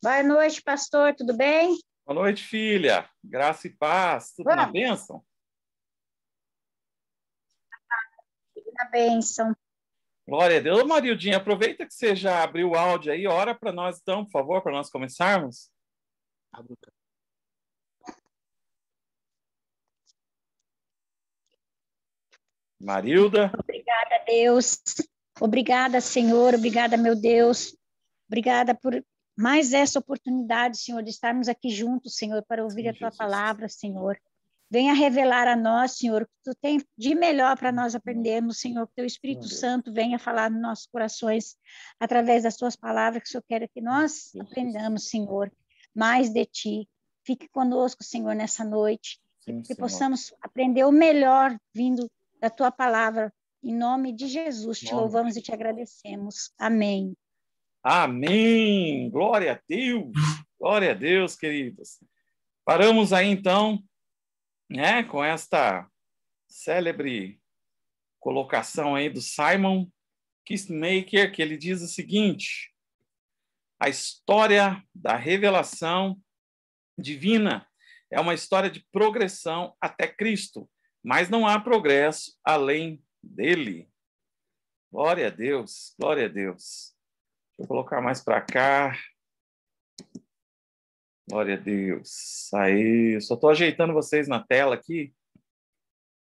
Boa noite, pastor, tudo bem? Boa noite, filha. Graça e paz. Tudo Vamos. na bênção? Tudo na bênção. Glória a Deus. Marildinha, aproveita que você já abriu o áudio aí, ora para nós então, por favor, para nós começarmos. Marilda. Obrigada, Deus. Obrigada, Senhor. Obrigada, meu Deus. Obrigada por, mais essa oportunidade, Senhor, de estarmos aqui juntos, Senhor, para ouvir Sim, a tua Jesus. palavra, Senhor. Venha revelar a nós, Senhor, o que tu tem de melhor para nós aprendermos, Senhor, que teu Espírito Santo venha falar nos nossos corações através das tuas palavras, que o Senhor quer que nós aprendamos, Senhor, mais de ti. Fique conosco, Senhor, nessa noite, Sim, que Senhor. possamos aprender o melhor vindo da tua palavra. Em nome de Jesus, te louvamos e te agradecemos. Amém. Amém! Glória a Deus! Glória a Deus, queridos. Paramos aí então, né, com esta célebre colocação aí do Simon Kissmaker, que ele diz o seguinte: a história da revelação divina é uma história de progressão até Cristo, mas não há progresso além dele. Glória a Deus, glória a Deus. Vou colocar mais para cá. Glória a Deus. Aí, eu só estou ajeitando vocês na tela aqui.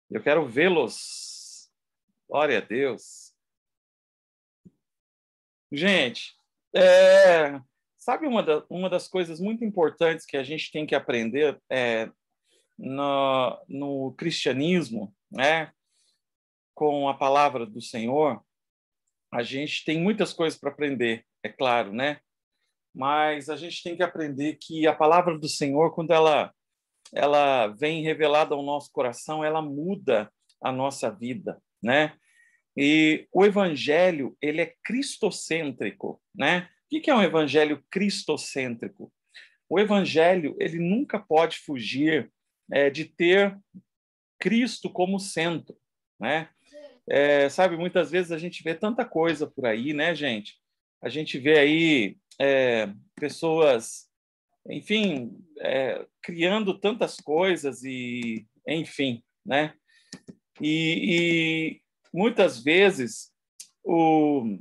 Eu quero vê-los. Glória a Deus. Gente, é, sabe uma, da, uma das coisas muito importantes que a gente tem que aprender é, no, no cristianismo, né? com a palavra do Senhor, a gente tem muitas coisas para aprender, é claro, né? Mas a gente tem que aprender que a palavra do Senhor, quando ela ela vem revelada ao nosso coração, ela muda a nossa vida, né? E o evangelho, ele é cristocêntrico, né? O que é um evangelho cristocêntrico? O evangelho, ele nunca pode fugir é, de ter Cristo como centro, né? É, sabe, muitas vezes a gente vê tanta coisa por aí, né, gente? A gente vê aí é, pessoas, enfim, é, criando tantas coisas e, enfim, né? E, e, muitas vezes o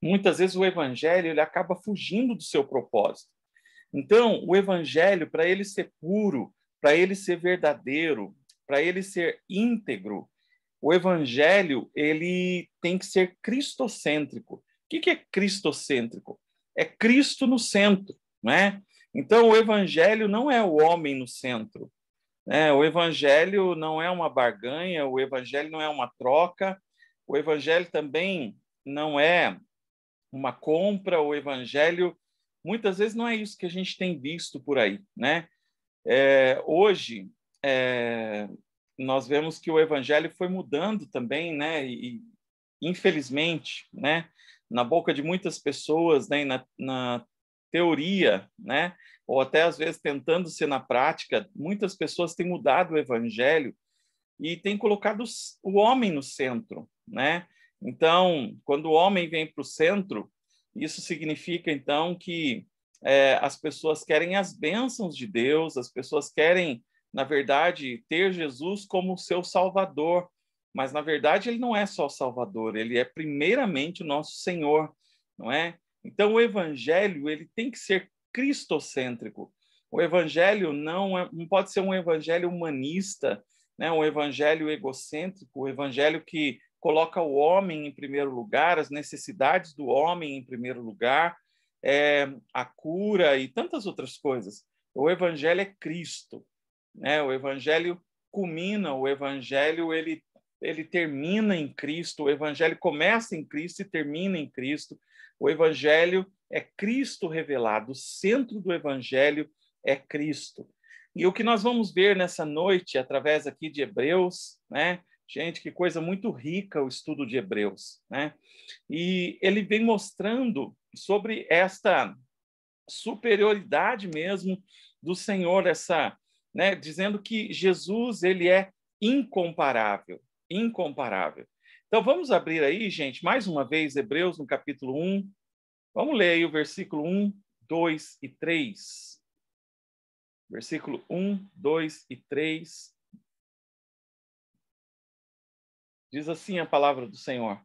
muitas vezes o evangelho ele acaba fugindo do seu propósito. Então, o evangelho para ele ser puro, para ele ser verdadeiro, para ele ser íntegro, o evangelho ele tem que ser cristocêntrico. O que, que é cristocêntrico? É Cristo no centro, né? Então o evangelho não é o homem no centro. Né? O evangelho não é uma barganha, o evangelho não é uma troca, o evangelho também não é uma compra, o evangelho muitas vezes não é isso que a gente tem visto por aí, né? É, hoje é, nós vemos que o evangelho foi mudando também, né? E, infelizmente, né? Na boca de muitas pessoas, né? Na, na teoria, né? Ou até às vezes tentando ser na prática, muitas pessoas têm mudado o evangelho e têm colocado o homem no centro, né? Então, quando o homem vem para o centro, isso significa então que é, as pessoas querem as bênçãos de Deus, as pessoas querem na verdade, ter Jesus como seu Salvador. Mas, na verdade, ele não é só Salvador, ele é primeiramente o nosso Senhor, não é? Então, o Evangelho ele tem que ser cristocêntrico. O Evangelho não, é, não pode ser um Evangelho humanista, né? um Evangelho egocêntrico, o um Evangelho que coloca o homem em primeiro lugar, as necessidades do homem em primeiro lugar, é, a cura e tantas outras coisas. O Evangelho é Cristo. Né? O evangelho culmina, o evangelho ele ele termina em Cristo, o evangelho começa em Cristo e termina em Cristo. O evangelho é Cristo revelado, o centro do evangelho é Cristo. E o que nós vamos ver nessa noite através aqui de Hebreus, né? Gente, que coisa muito rica o estudo de Hebreus, né? E ele vem mostrando sobre esta superioridade mesmo do Senhor, essa né? dizendo que Jesus ele é incomparável, incomparável. Então vamos abrir aí, gente, mais uma vez Hebreus no capítulo 1. Vamos ler aí o versículo 1, 2 e 3. Versículo 1, 2 e 3. Diz assim a palavra do Senhor: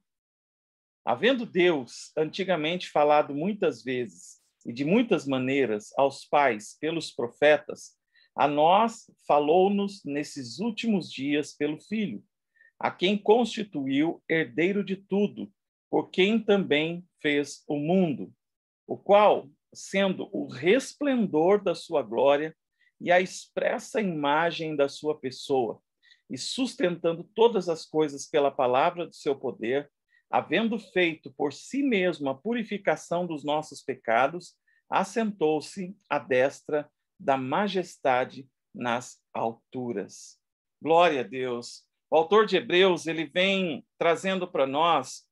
Havendo Deus antigamente falado muitas vezes e de muitas maneiras aos pais pelos profetas, a nós falou-nos nesses últimos dias pelo Filho, a quem constituiu herdeiro de tudo, por quem também fez o mundo, o qual, sendo o resplendor da sua glória e a expressa imagem da sua pessoa, e sustentando todas as coisas pela palavra do seu poder, havendo feito por si mesmo a purificação dos nossos pecados, assentou-se à destra da majestade nas alturas. Glória a Deus. O autor de Hebreus ele vem trazendo para nós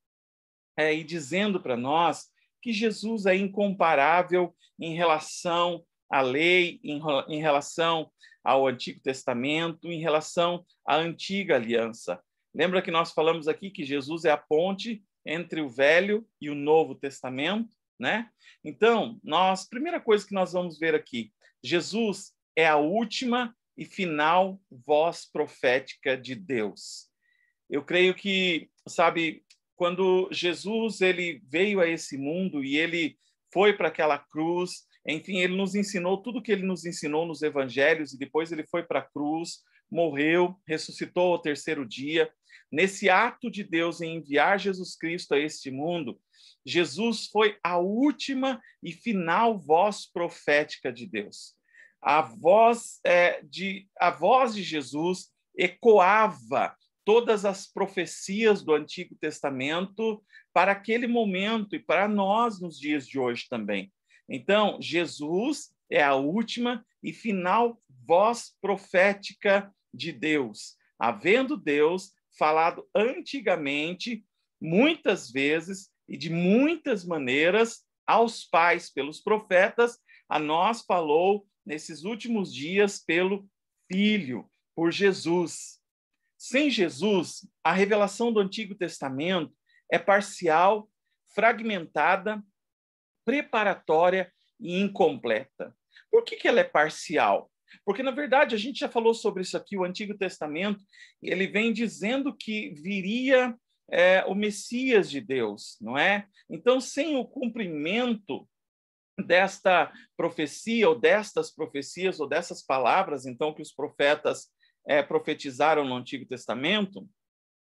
é, e dizendo para nós que Jesus é incomparável em relação à lei, em, em relação ao Antigo Testamento, em relação à Antiga Aliança. Lembra que nós falamos aqui que Jesus é a ponte entre o Velho e o Novo Testamento, né? Então, nós, primeira coisa que nós vamos ver aqui, Jesus é a última e final voz profética de Deus. Eu creio que, sabe, quando Jesus ele veio a esse mundo e ele foi para aquela cruz, enfim, ele nos ensinou tudo que ele nos ensinou nos evangelhos e depois ele foi para a cruz, morreu, ressuscitou ao terceiro dia. Nesse ato de Deus em enviar Jesus Cristo a este mundo, Jesus foi a última e final voz profética de Deus. A voz, é, de, a voz de Jesus ecoava todas as profecias do Antigo Testamento para aquele momento e para nós nos dias de hoje também. Então, Jesus é a última e final voz profética de Deus, havendo Deus falado antigamente, muitas vezes e de muitas maneiras aos pais pelos profetas, a nós falou nesses últimos dias pelo Filho, por Jesus. Sem Jesus, a revelação do Antigo Testamento é parcial, fragmentada, preparatória e incompleta. Por que, que ela é parcial? Porque, na verdade, a gente já falou sobre isso aqui, o Antigo Testamento, ele vem dizendo que viria é, o Messias de Deus, não é? Então, sem o cumprimento desta profecia, ou destas profecias, ou dessas palavras, então, que os profetas é, profetizaram no Antigo Testamento,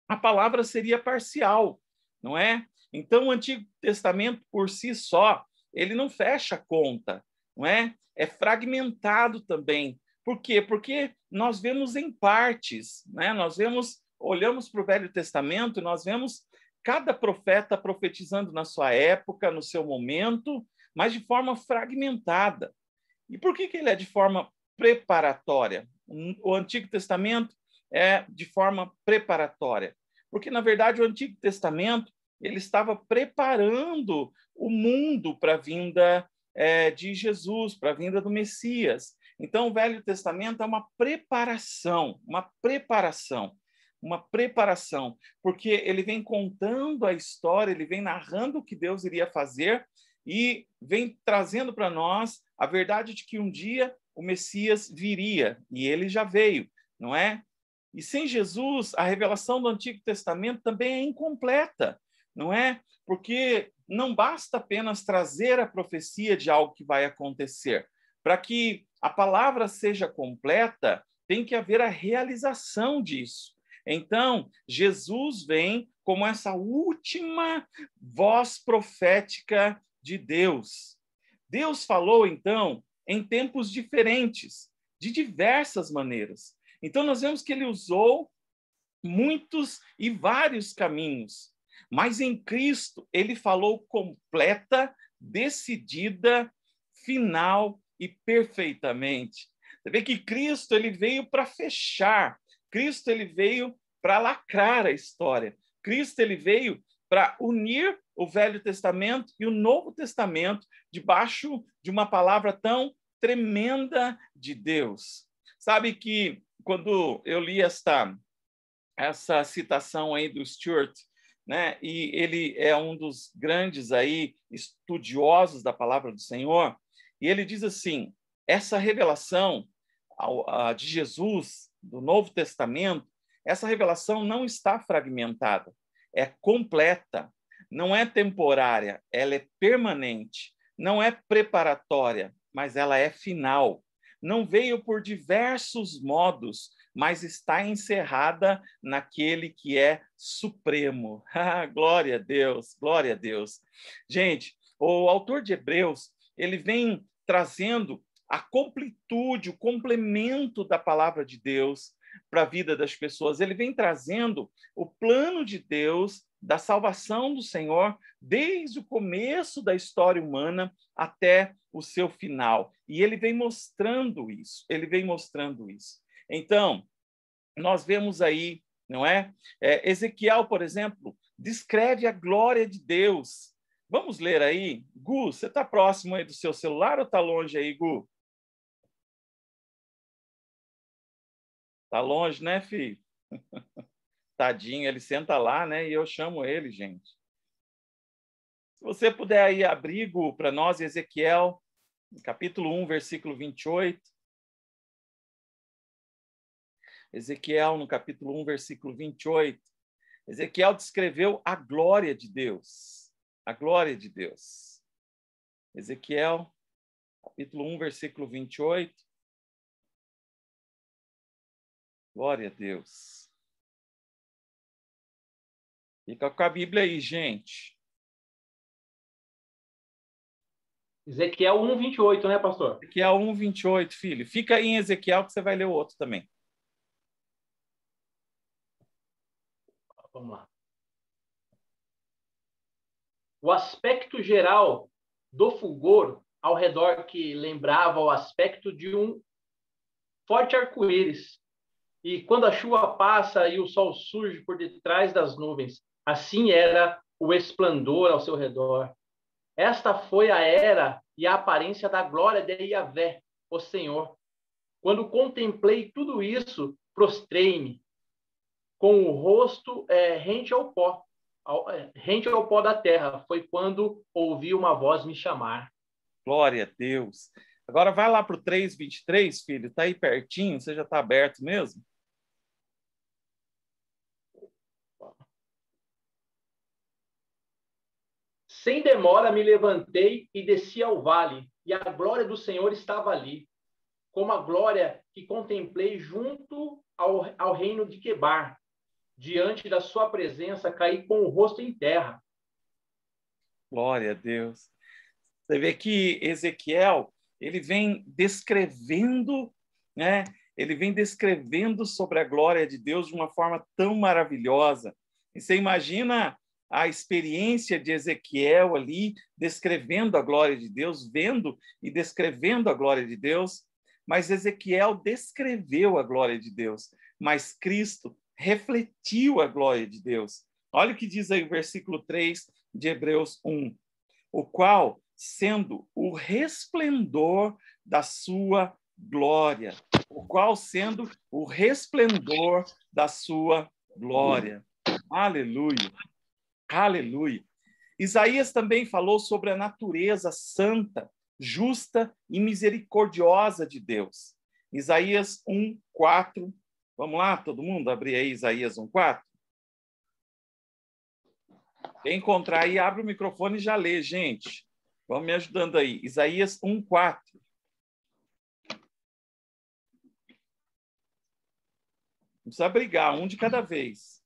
a palavra seria parcial, não é? Então, o Antigo Testamento, por si só, ele não fecha a conta, não é? É fragmentado também. Por quê? Porque nós vemos em partes, né? Nós vemos, olhamos para o Velho Testamento, e nós vemos cada profeta profetizando na sua época, no seu momento, mas de forma fragmentada. E por que, que ele é de forma preparatória? O Antigo Testamento é de forma preparatória, porque na verdade o Antigo Testamento ele estava preparando o mundo para a vinda é, de Jesus, para a vinda do Messias. Então, o Velho Testamento é uma preparação, uma preparação, uma preparação, porque ele vem contando a história, ele vem narrando o que Deus iria fazer, e vem trazendo para nós a verdade de que um dia o Messias viria e ele já veio, não é? E sem Jesus, a revelação do Antigo Testamento também é incompleta, não é? Porque não basta apenas trazer a profecia de algo que vai acontecer. Para que a palavra seja completa, tem que haver a realização disso. Então, Jesus vem como essa última voz profética de Deus. Deus falou, então, em tempos diferentes, de diversas maneiras. Então, nós vemos que ele usou muitos e vários caminhos, mas em Cristo ele falou completa, decidida, final e perfeitamente. Você vê que Cristo ele veio para fechar, Cristo ele veio para lacrar a história, Cristo ele veio para unir o Velho Testamento e o Novo Testamento debaixo de uma palavra tão tremenda de Deus. Sabe que quando eu li esta essa citação aí do Stuart, né? E ele é um dos grandes aí estudiosos da palavra do Senhor, e ele diz assim: essa revelação de Jesus do Novo Testamento, essa revelação não está fragmentada, é completa, não é temporária, ela é permanente, não é preparatória, mas ela é final. Não veio por diversos modos, mas está encerrada naquele que é supremo. glória a Deus, glória a Deus. Gente, o autor de Hebreus, ele vem trazendo a completude, o complemento da palavra de Deus, para a vida das pessoas. Ele vem trazendo o plano de Deus da salvação do Senhor desde o começo da história humana até o seu final. E ele vem mostrando isso, ele vem mostrando isso. Então, nós vemos aí, não é? é Ezequiel, por exemplo, descreve a glória de Deus. Vamos ler aí? Gu, você está próximo aí do seu celular ou está longe aí, Gu? Tá longe, né, filho? Tadinho, ele senta lá, né? E eu chamo ele, gente. Se você puder aí abrigo para nós, Ezequiel, capítulo 1, versículo 28. Ezequiel, no capítulo 1, versículo 28. Ezequiel descreveu a glória de Deus. A glória de Deus. Ezequiel, capítulo 1, versículo 28. Glória a Deus. Fica com a Bíblia aí, gente. Ezequiel 28, né, pastor? Ezequiel 28, filho. Fica aí em Ezequiel que você vai ler o outro também. Vamos lá. O aspecto geral do fulgor ao redor que lembrava o aspecto de um forte arco-íris e quando a chuva passa e o sol surge por detrás das nuvens. Assim era o esplendor ao seu redor. Esta foi a era e a aparência da glória de Yahvé, o Senhor. Quando contemplei tudo isso, prostrei-me com o rosto é, rente ao pó, ao, é, rente ao pó da terra. Foi quando ouvi uma voz me chamar. Glória a Deus. Agora vai lá para o 323, filho, está aí pertinho, você já está aberto mesmo? Sem demora me levantei e desci ao vale, e a glória do Senhor estava ali, como a glória que contemplei junto ao, ao reino de Quebar. Diante da sua presença caí com o rosto em terra. Glória a Deus. Você vê que Ezequiel, ele vem descrevendo, né? Ele vem descrevendo sobre a glória de Deus de uma forma tão maravilhosa. E você imagina a experiência de Ezequiel ali, descrevendo a glória de Deus, vendo e descrevendo a glória de Deus. Mas Ezequiel descreveu a glória de Deus, mas Cristo refletiu a glória de Deus. Olha o que diz aí o versículo 3 de Hebreus 1: o qual, sendo o resplendor da sua glória, o qual sendo o resplendor da sua glória. Aleluia. Aleluia. Isaías também falou sobre a natureza santa, justa e misericordiosa de Deus. Isaías 1, 4. Vamos lá, todo mundo? Abrir aí Isaías 1, 4. Quem encontrar aí, abre o microfone e já lê, gente. Vamos me ajudando aí. Isaías 1, 4. Não precisa brigar, um de cada vez.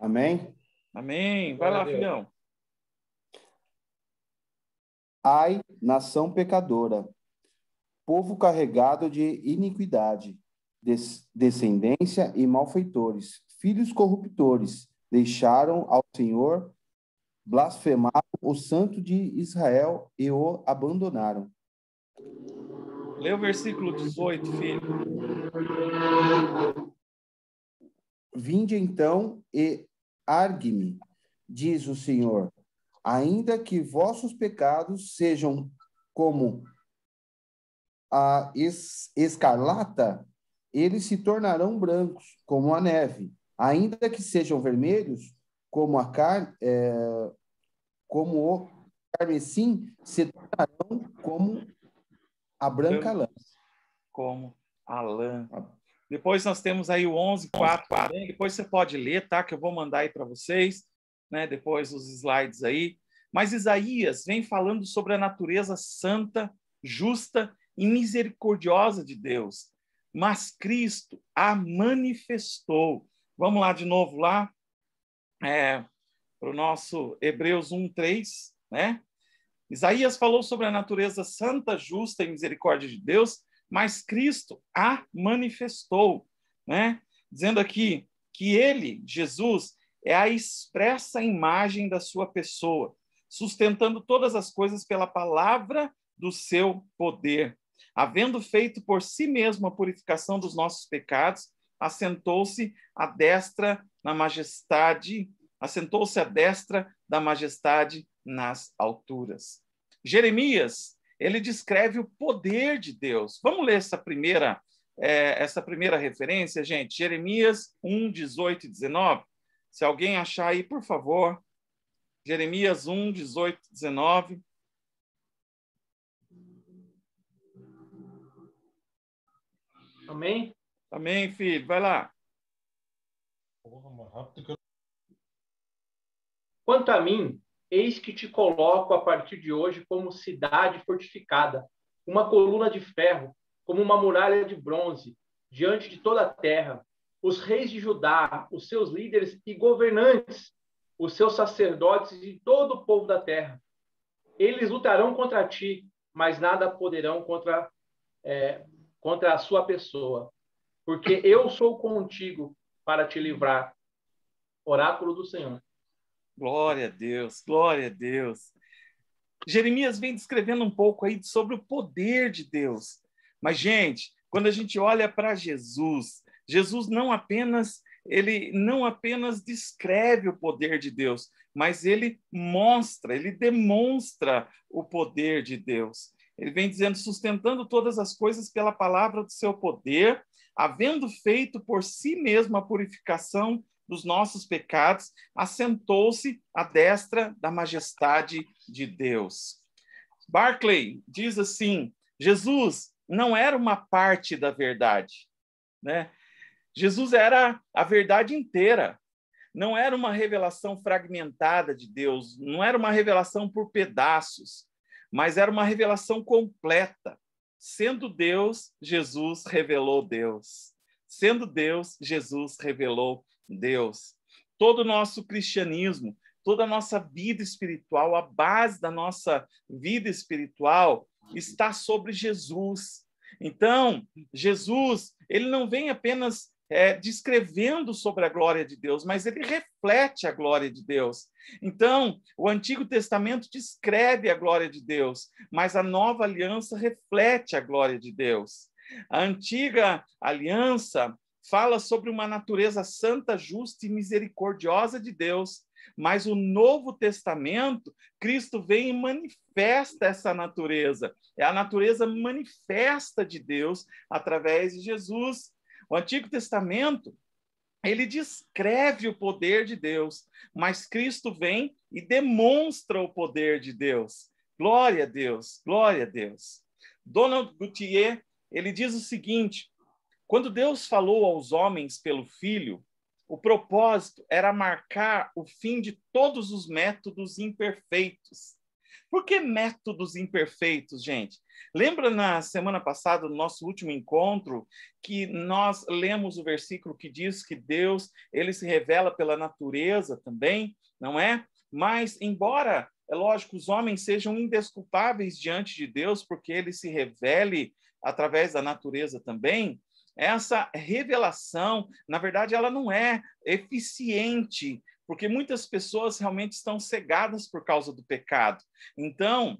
Amém? Amém. Vai lá, filhão. Ai, nação pecadora, povo carregado de iniquidade, des descendência e malfeitores, filhos corruptores, deixaram ao Senhor, blasfemar o santo de Israel e o abandonaram. Leu o versículo 18, filho. Vinde então e argue-me, diz o Senhor, ainda que vossos pecados sejam como a escarlata, eles se tornarão brancos, como a neve. Ainda que sejam vermelhos, como a carne, é, como o carmesim, se tornarão como a branca lã. Como a lã. A depois nós temos aí o 4. também. Depois você pode ler, tá? Que eu vou mandar aí para vocês, né? Depois os slides aí. Mas Isaías vem falando sobre a natureza santa, justa e misericordiosa de Deus. Mas Cristo a manifestou. Vamos lá de novo lá é, para o nosso Hebreus 1:3, né? Isaías falou sobre a natureza santa, justa e misericórdia de Deus, mas Cristo a manifestou, né? Dizendo aqui que ele, Jesus, é a expressa imagem da sua pessoa, sustentando todas as coisas pela palavra do seu poder. Havendo feito por si mesmo a purificação dos nossos pecados, assentou-se à destra na majestade, assentou-se à destra da majestade nas alturas. Jeremias ele descreve o poder de Deus. Vamos ler essa primeira, é, essa primeira referência, gente? Jeremias 1, 18 e 19. Se alguém achar aí, por favor. Jeremias 1, 18 e 19. Amém? Amém, filho. Vai lá. Quanto a mim, Eis que te coloco a partir de hoje como cidade fortificada, uma coluna de ferro, como uma muralha de bronze, diante de toda a terra. Os reis de Judá, os seus líderes e governantes, os seus sacerdotes e todo o povo da terra. Eles lutarão contra ti, mas nada poderão contra, é, contra a sua pessoa, porque eu sou contigo para te livrar. Oráculo do Senhor. Glória a Deus, glória a Deus. Jeremias vem descrevendo um pouco aí sobre o poder de Deus. Mas, gente, quando a gente olha para Jesus, Jesus não apenas ele não apenas descreve o poder de Deus, mas ele mostra, ele demonstra o poder de Deus. Ele vem dizendo, sustentando todas as coisas pela palavra do seu poder, havendo feito por si mesmo a purificação dos nossos pecados, assentou-se à destra da majestade de Deus. Barclay diz assim: Jesus não era uma parte da verdade, né? Jesus era a verdade inteira. Não era uma revelação fragmentada de Deus, não era uma revelação por pedaços, mas era uma revelação completa. Sendo Deus, Jesus revelou Deus. Sendo Deus, Jesus revelou Deus. Todo o nosso cristianismo, toda a nossa vida espiritual, a base da nossa vida espiritual está sobre Jesus. Então, Jesus, ele não vem apenas é, descrevendo sobre a glória de Deus, mas ele reflete a glória de Deus. Então, o Antigo Testamento descreve a glória de Deus, mas a nova aliança reflete a glória de Deus. A antiga aliança, fala sobre uma natureza santa, justa e misericordiosa de Deus, mas o Novo Testamento, Cristo vem e manifesta essa natureza. É a natureza manifesta de Deus através de Jesus. O Antigo Testamento, ele descreve o poder de Deus, mas Cristo vem e demonstra o poder de Deus. Glória a Deus, glória a Deus. Donald Gutierrez, ele diz o seguinte: quando Deus falou aos homens pelo Filho, o propósito era marcar o fim de todos os métodos imperfeitos. Por que métodos imperfeitos, gente? Lembra na semana passada, no nosso último encontro, que nós lemos o versículo que diz que Deus, ele se revela pela natureza também, não é? Mas embora é lógico, os homens sejam indesculpáveis diante de Deus, porque ele se revele através da natureza também, essa revelação, na verdade, ela não é eficiente, porque muitas pessoas realmente estão cegadas por causa do pecado. Então,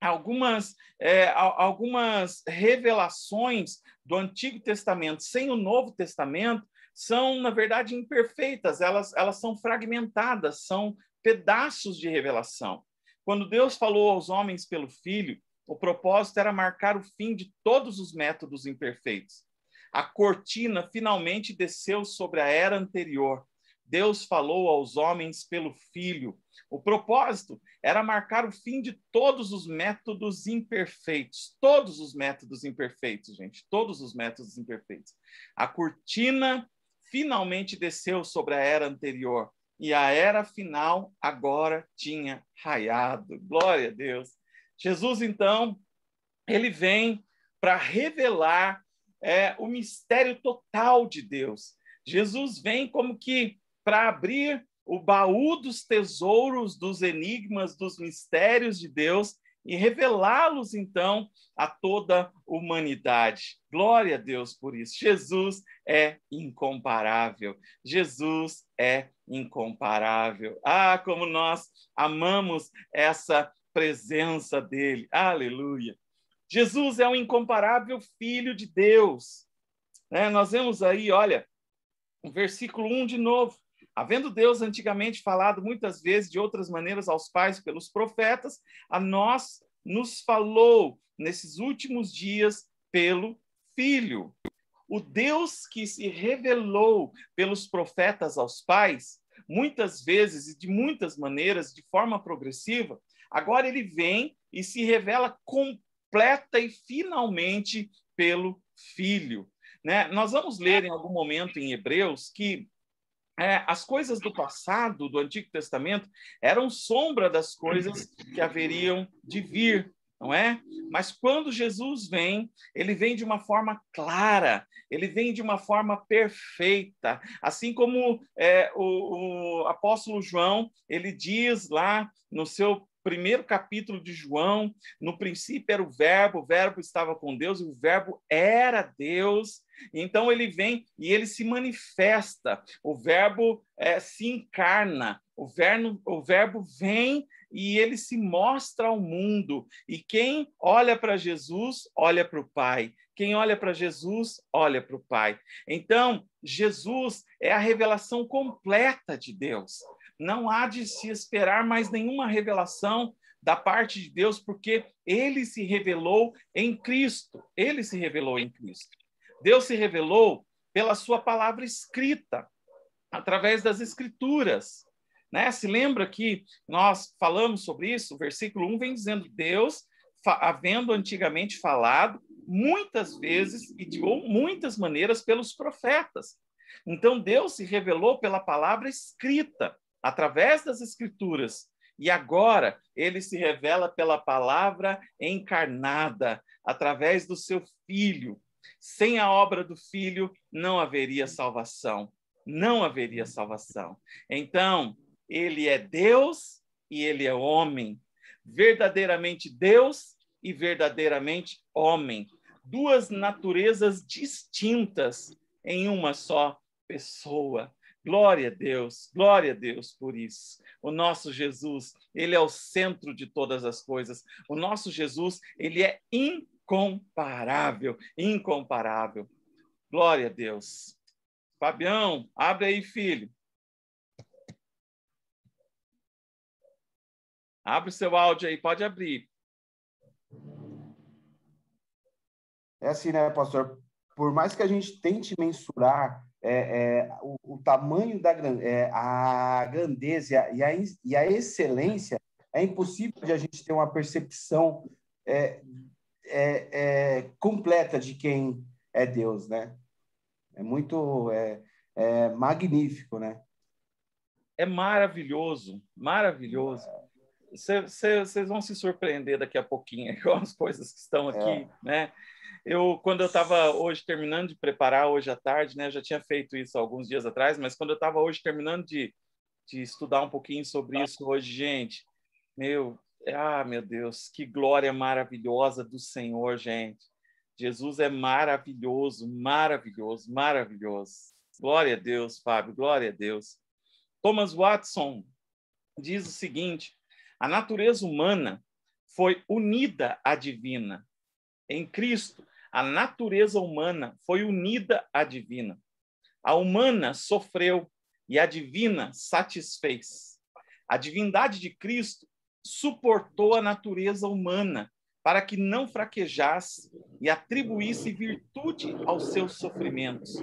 algumas, é, algumas revelações do Antigo Testamento sem o Novo Testamento são, na verdade, imperfeitas, elas, elas são fragmentadas, são pedaços de revelação. Quando Deus falou aos homens pelo Filho, o propósito era marcar o fim de todos os métodos imperfeitos. A cortina finalmente desceu sobre a era anterior. Deus falou aos homens pelo Filho. O propósito era marcar o fim de todos os métodos imperfeitos. Todos os métodos imperfeitos, gente. Todos os métodos imperfeitos. A cortina finalmente desceu sobre a era anterior. E a era final agora tinha raiado. Glória a Deus. Jesus, então, ele vem para revelar é, o mistério total de Deus. Jesus vem como que para abrir o baú dos tesouros, dos enigmas, dos mistérios de Deus e revelá-los então a toda humanidade. Glória a Deus por isso. Jesus é incomparável. Jesus é incomparável. Ah, como nós amamos essa presença dele. Aleluia. Jesus é o um incomparável Filho de Deus. Né? Nós vemos aí, olha, o versículo 1 de novo. Havendo Deus antigamente falado muitas vezes de outras maneiras aos pais pelos profetas, a nós nos falou nesses últimos dias pelo Filho. O Deus que se revelou pelos profetas aos pais, muitas vezes e de muitas maneiras, de forma progressiva, agora ele vem e se revela completamente completa e finalmente pelo Filho. Né? Nós vamos ler em algum momento em Hebreus que é, as coisas do passado, do Antigo Testamento, eram sombra das coisas que haveriam de vir, não é? Mas quando Jesus vem, ele vem de uma forma clara, ele vem de uma forma perfeita. Assim como é, o, o apóstolo João, ele diz lá no seu primeiro capítulo de João, no princípio era o Verbo, o Verbo estava com Deus e o Verbo era Deus. Então ele vem e ele se manifesta, o Verbo é, se encarna, o verbo, o verbo vem e ele se mostra ao mundo. E quem olha para Jesus, olha para o Pai. Quem olha para Jesus, olha para o Pai. Então, Jesus é a revelação completa de Deus. Não há de se esperar mais nenhuma revelação da parte de Deus, porque ele se revelou em Cristo. Ele se revelou em Cristo. Deus se revelou pela sua palavra escrita, através das escrituras. Né? Se lembra que nós falamos sobre isso? O versículo 1 vem dizendo: Deus, havendo antigamente falado muitas vezes e de muitas maneiras pelos profetas. Então, Deus se revelou pela palavra escrita através das Escrituras. E agora ele se revela pela palavra encarnada, através do seu filho. Sem a obra do filho não haveria salvação. Não haveria salvação. Então, ele é Deus e ele é homem. Verdadeiramente Deus e verdadeiramente homem. Duas naturezas distintas em uma só pessoa. Glória a Deus, glória a Deus por isso. O nosso Jesus, ele é o centro de todas as coisas. O nosso Jesus, ele é incomparável, incomparável. Glória a Deus. Fabião, abre aí, filho. Abre o seu áudio aí, pode abrir. É assim, né, pastor? Por mais que a gente tente mensurar é, é, o, o, tamanho da é, a grandeza e a, e a, excelência é impossível de a gente ter uma percepção é, é, é, completa de quem é Deus, né? É muito é, magnífico, né? É maravilhoso, maravilhoso. Vocês vão se surpreender daqui a pouquinho com as coisas que estão aqui, né? eu quando eu estava hoje terminando de preparar hoje à tarde, né, eu já tinha feito isso alguns dias atrás, mas quando eu estava hoje terminando de, de estudar um pouquinho sobre tá. isso hoje, gente, meu, ah, meu Deus, que glória maravilhosa do Senhor, gente. Jesus é maravilhoso, maravilhoso, maravilhoso. Glória a Deus, Fábio, glória a Deus. Thomas Watson diz o seguinte: a natureza humana foi unida à divina. Em Cristo, a natureza humana foi unida à divina. A humana sofreu e a divina satisfez. A divindade de Cristo suportou a natureza humana para que não fraquejasse e atribuísse virtude aos seus sofrimentos.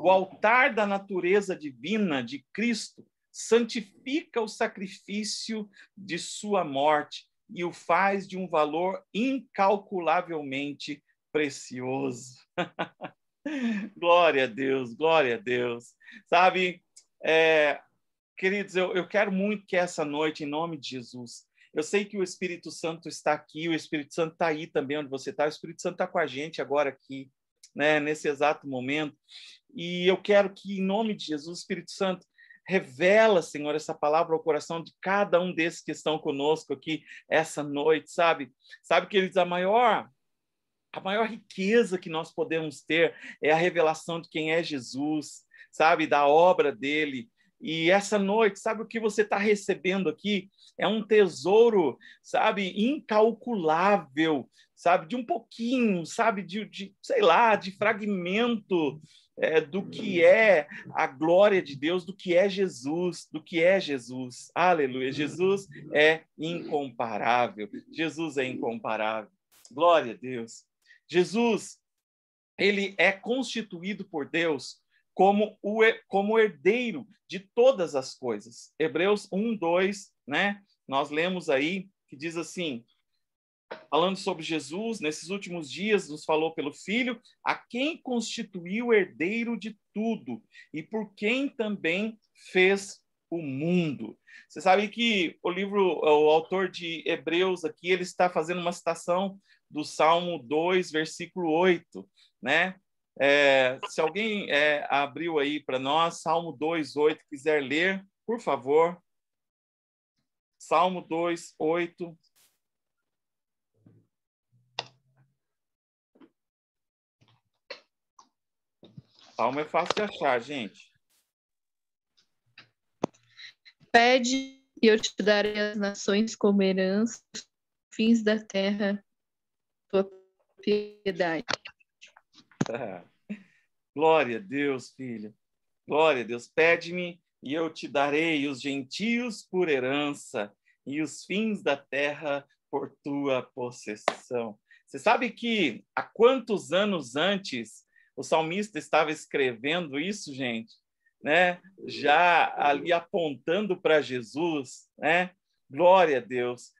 O altar da natureza divina de Cristo santifica o sacrifício de sua morte e o faz de um valor incalculavelmente precioso. glória a Deus, glória a Deus. Sabe, é, queridos, eu, eu quero muito que essa noite, em nome de Jesus, eu sei que o Espírito Santo está aqui, o Espírito Santo está aí também onde você está, o Espírito Santo está com a gente agora aqui, né, nesse exato momento. E eu quero que, em nome de Jesus, o Espírito Santo revela, Senhor, essa palavra ao coração de cada um desses que estão conosco aqui essa noite, sabe? Sabe, queridos, a maior a maior riqueza que nós podemos ter é a revelação de quem é Jesus, sabe? Da obra dele. E essa noite, sabe o que você está recebendo aqui? É um tesouro, sabe? Incalculável, sabe? De um pouquinho, sabe? De, de sei lá, de fragmento é, do que é a glória de Deus, do que é Jesus, do que é Jesus. Aleluia. Jesus é incomparável. Jesus é incomparável. Glória a Deus. Jesus, ele é constituído por Deus como o como herdeiro de todas as coisas. Hebreus 1, 2, né? Nós lemos aí que diz assim, falando sobre Jesus, nesses últimos dias nos falou pelo Filho, a quem constituiu herdeiro de tudo e por quem também fez o mundo. Você sabe que o livro, o autor de Hebreus aqui, ele está fazendo uma citação do Salmo 2, versículo 8, né? É, se alguém é, abriu aí para nós, Salmo 2, 8, quiser ler, por favor. Salmo 2, 8. Salmo é fácil de achar, gente. Pede e eu te darei as nações como herança, fins da terra tua piedade. glória a Deus, filho. Glória a Deus. Pede-me e eu te darei os gentios por herança e os fins da terra por tua possessão. Você sabe que há quantos anos antes o salmista estava escrevendo isso, gente, né? Já ali apontando para Jesus, né? Glória a Deus.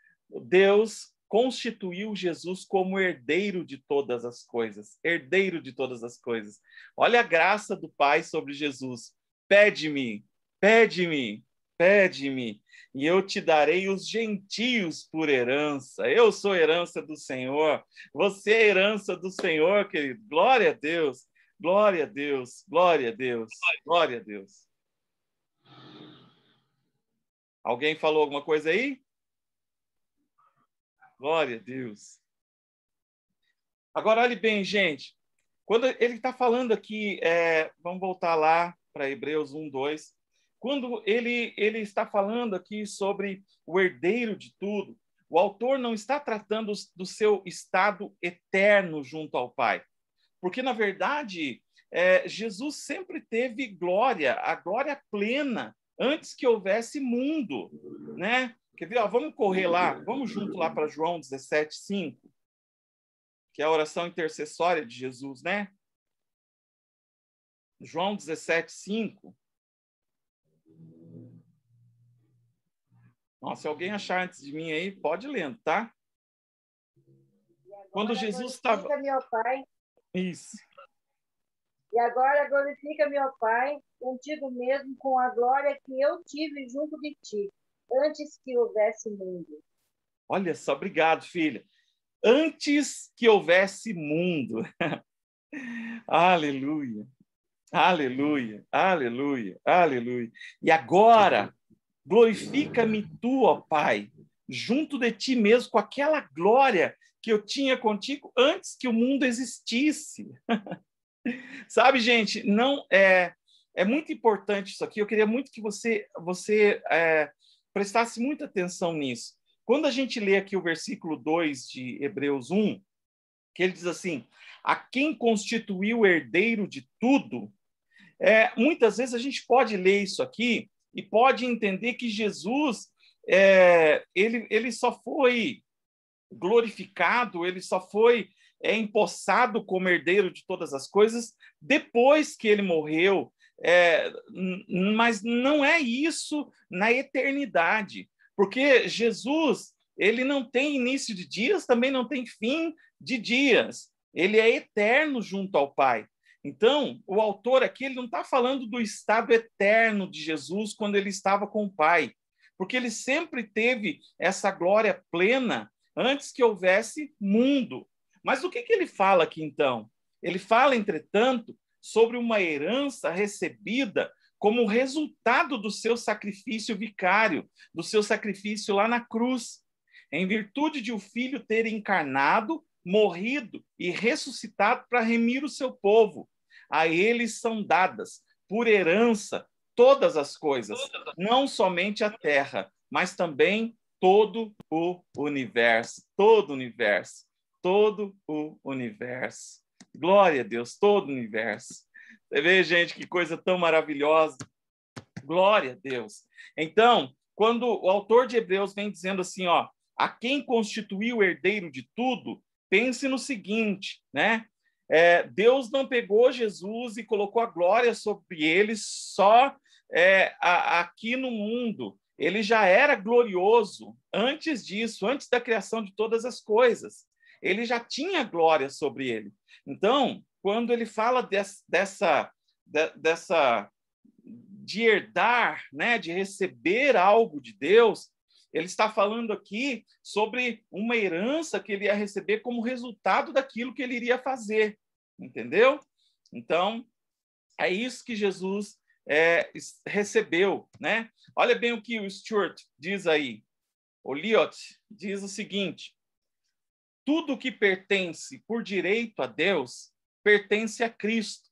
Deus constituiu Jesus como herdeiro de todas as coisas, herdeiro de todas as coisas. Olha a graça do Pai sobre Jesus. Pede-me, pede-me, pede-me, e eu te darei os gentios por herança. Eu sou herança do Senhor, você é herança do Senhor, querido. Glória a Deus. Glória a Deus, glória a Deus, glória a Deus. Alguém falou alguma coisa aí? Glória a Deus. Agora, olhe bem, gente. Quando ele está falando aqui, é, vamos voltar lá para Hebreus 1, 2. Quando ele, ele está falando aqui sobre o herdeiro de tudo, o autor não está tratando do seu estado eterno junto ao Pai. Porque, na verdade, é, Jesus sempre teve glória, a glória plena, antes que houvesse mundo, né? Quer ver? Ó, vamos correr lá, vamos junto lá para João 17, 5, que é a oração intercessória de Jesus, né? João 17, 5. Nossa, se alguém achar antes de mim aí, pode lendo, tá? Quando Jesus estava. Isso. E agora glorifica meu Pai contigo mesmo com a glória que eu tive junto de ti, Antes que houvesse mundo. Olha só, obrigado, filha. Antes que houvesse mundo. aleluia. Aleluia. Aleluia. Aleluia. E agora, glorifica-me tu, ó Pai, junto de ti mesmo com aquela glória que eu tinha contigo antes que o mundo existisse. Sabe, gente, não é é muito importante isso aqui. Eu queria muito que você você é, prestasse muita atenção nisso. Quando a gente lê aqui o versículo 2 de Hebreus 1, que ele diz assim: a quem constituiu o herdeiro de tudo, é, muitas vezes a gente pode ler isso aqui e pode entender que Jesus é, ele, ele só foi glorificado, ele só foi é, empossado como herdeiro de todas as coisas depois que ele morreu, é, mas não é isso na eternidade, porque Jesus ele não tem início de dias, também não tem fim de dias. Ele é eterno junto ao Pai. Então, o autor aqui ele não está falando do estado eterno de Jesus quando ele estava com o Pai, porque ele sempre teve essa glória plena antes que houvesse mundo. Mas o que, que ele fala aqui então? Ele fala, entretanto, sobre uma herança recebida como resultado do seu sacrifício vicário, do seu sacrifício lá na cruz, em virtude de o filho ter encarnado, morrido e ressuscitado para remir o seu povo. A eles são dadas, por herança, todas as coisas, não somente a terra, mas também todo o universo, todo o universo, todo o universo. Glória a Deus, todo o universo. Você vê, gente, que coisa tão maravilhosa. Glória a Deus. Então, quando o autor de Hebreus vem dizendo assim, ó, a quem constituiu o herdeiro de tudo, pense no seguinte, né? É, Deus não pegou Jesus e colocou a glória sobre ele só é, a, aqui no mundo. Ele já era glorioso antes disso, antes da criação de todas as coisas ele já tinha glória sobre ele. Então, quando ele fala des, dessa, de, dessa de herdar, né, de receber algo de Deus, ele está falando aqui sobre uma herança que ele ia receber como resultado daquilo que ele iria fazer, entendeu? Então, é isso que Jesus é, recebeu, né? Olha bem o que o Stuart diz aí. O Liot diz o seguinte: tudo que pertence por direito a Deus pertence a Cristo.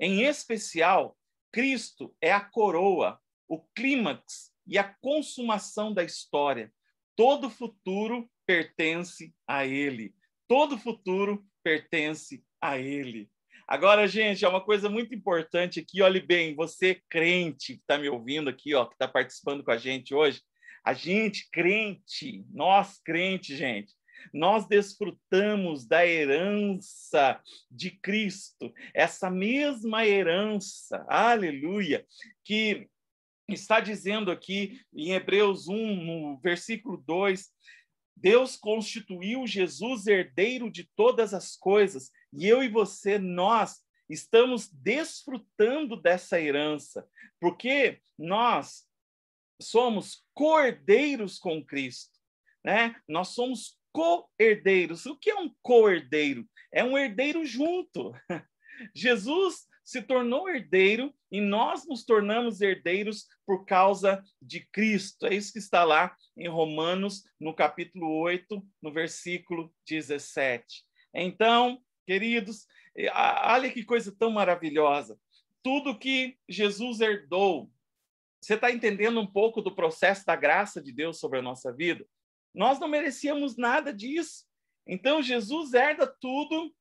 Em especial, Cristo é a coroa, o clímax e a consumação da história. Todo futuro pertence a Ele. Todo futuro pertence a Ele. Agora, gente, é uma coisa muito importante aqui. Olhe bem, você crente que está me ouvindo aqui, ó, que está participando com a gente hoje, a gente crente, nós crente, gente, nós desfrutamos da herança de Cristo, essa mesma herança, aleluia, que está dizendo aqui em Hebreus 1, no versículo 2, Deus constituiu Jesus herdeiro de todas as coisas, e eu e você, nós estamos desfrutando dessa herança, porque nós somos cordeiros com Cristo, né? Nós somos co-herdeiros. O que é um co-herdeiro? É um herdeiro junto. Jesus se tornou herdeiro e nós nos tornamos herdeiros por causa de Cristo. É isso que está lá em Romanos, no capítulo 8, no versículo 17. Então, queridos, olha que coisa tão maravilhosa. Tudo que Jesus herdou. Você está entendendo um pouco do processo da graça de Deus sobre a nossa vida? Nós não merecíamos nada disso. Então, Jesus herda tudo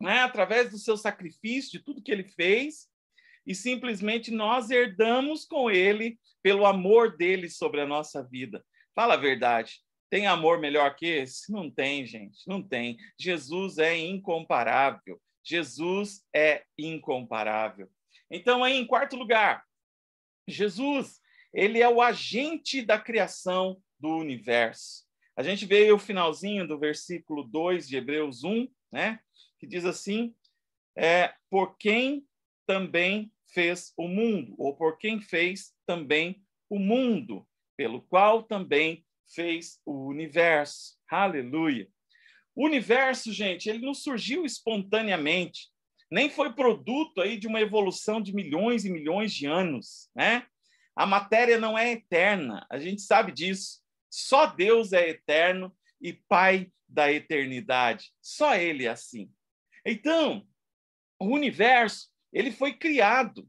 né, através do seu sacrifício, de tudo que ele fez, e simplesmente nós herdamos com ele pelo amor dele sobre a nossa vida. Fala a verdade. Tem amor melhor que esse? Não tem, gente, não tem. Jesus é incomparável. Jesus é incomparável. Então, aí, em quarto lugar, Jesus, ele é o agente da criação do universo. A gente vê o finalzinho do versículo 2 de Hebreus 1, né? Que diz assim: é, por quem também fez o mundo, ou por quem fez também o mundo, pelo qual também fez o universo. Aleluia. O universo, gente, ele não surgiu espontaneamente, nem foi produto aí de uma evolução de milhões e milhões de anos, né? A matéria não é eterna, a gente sabe disso. Só Deus é eterno e Pai da eternidade. Só Ele é assim. Então, o universo, ele foi criado.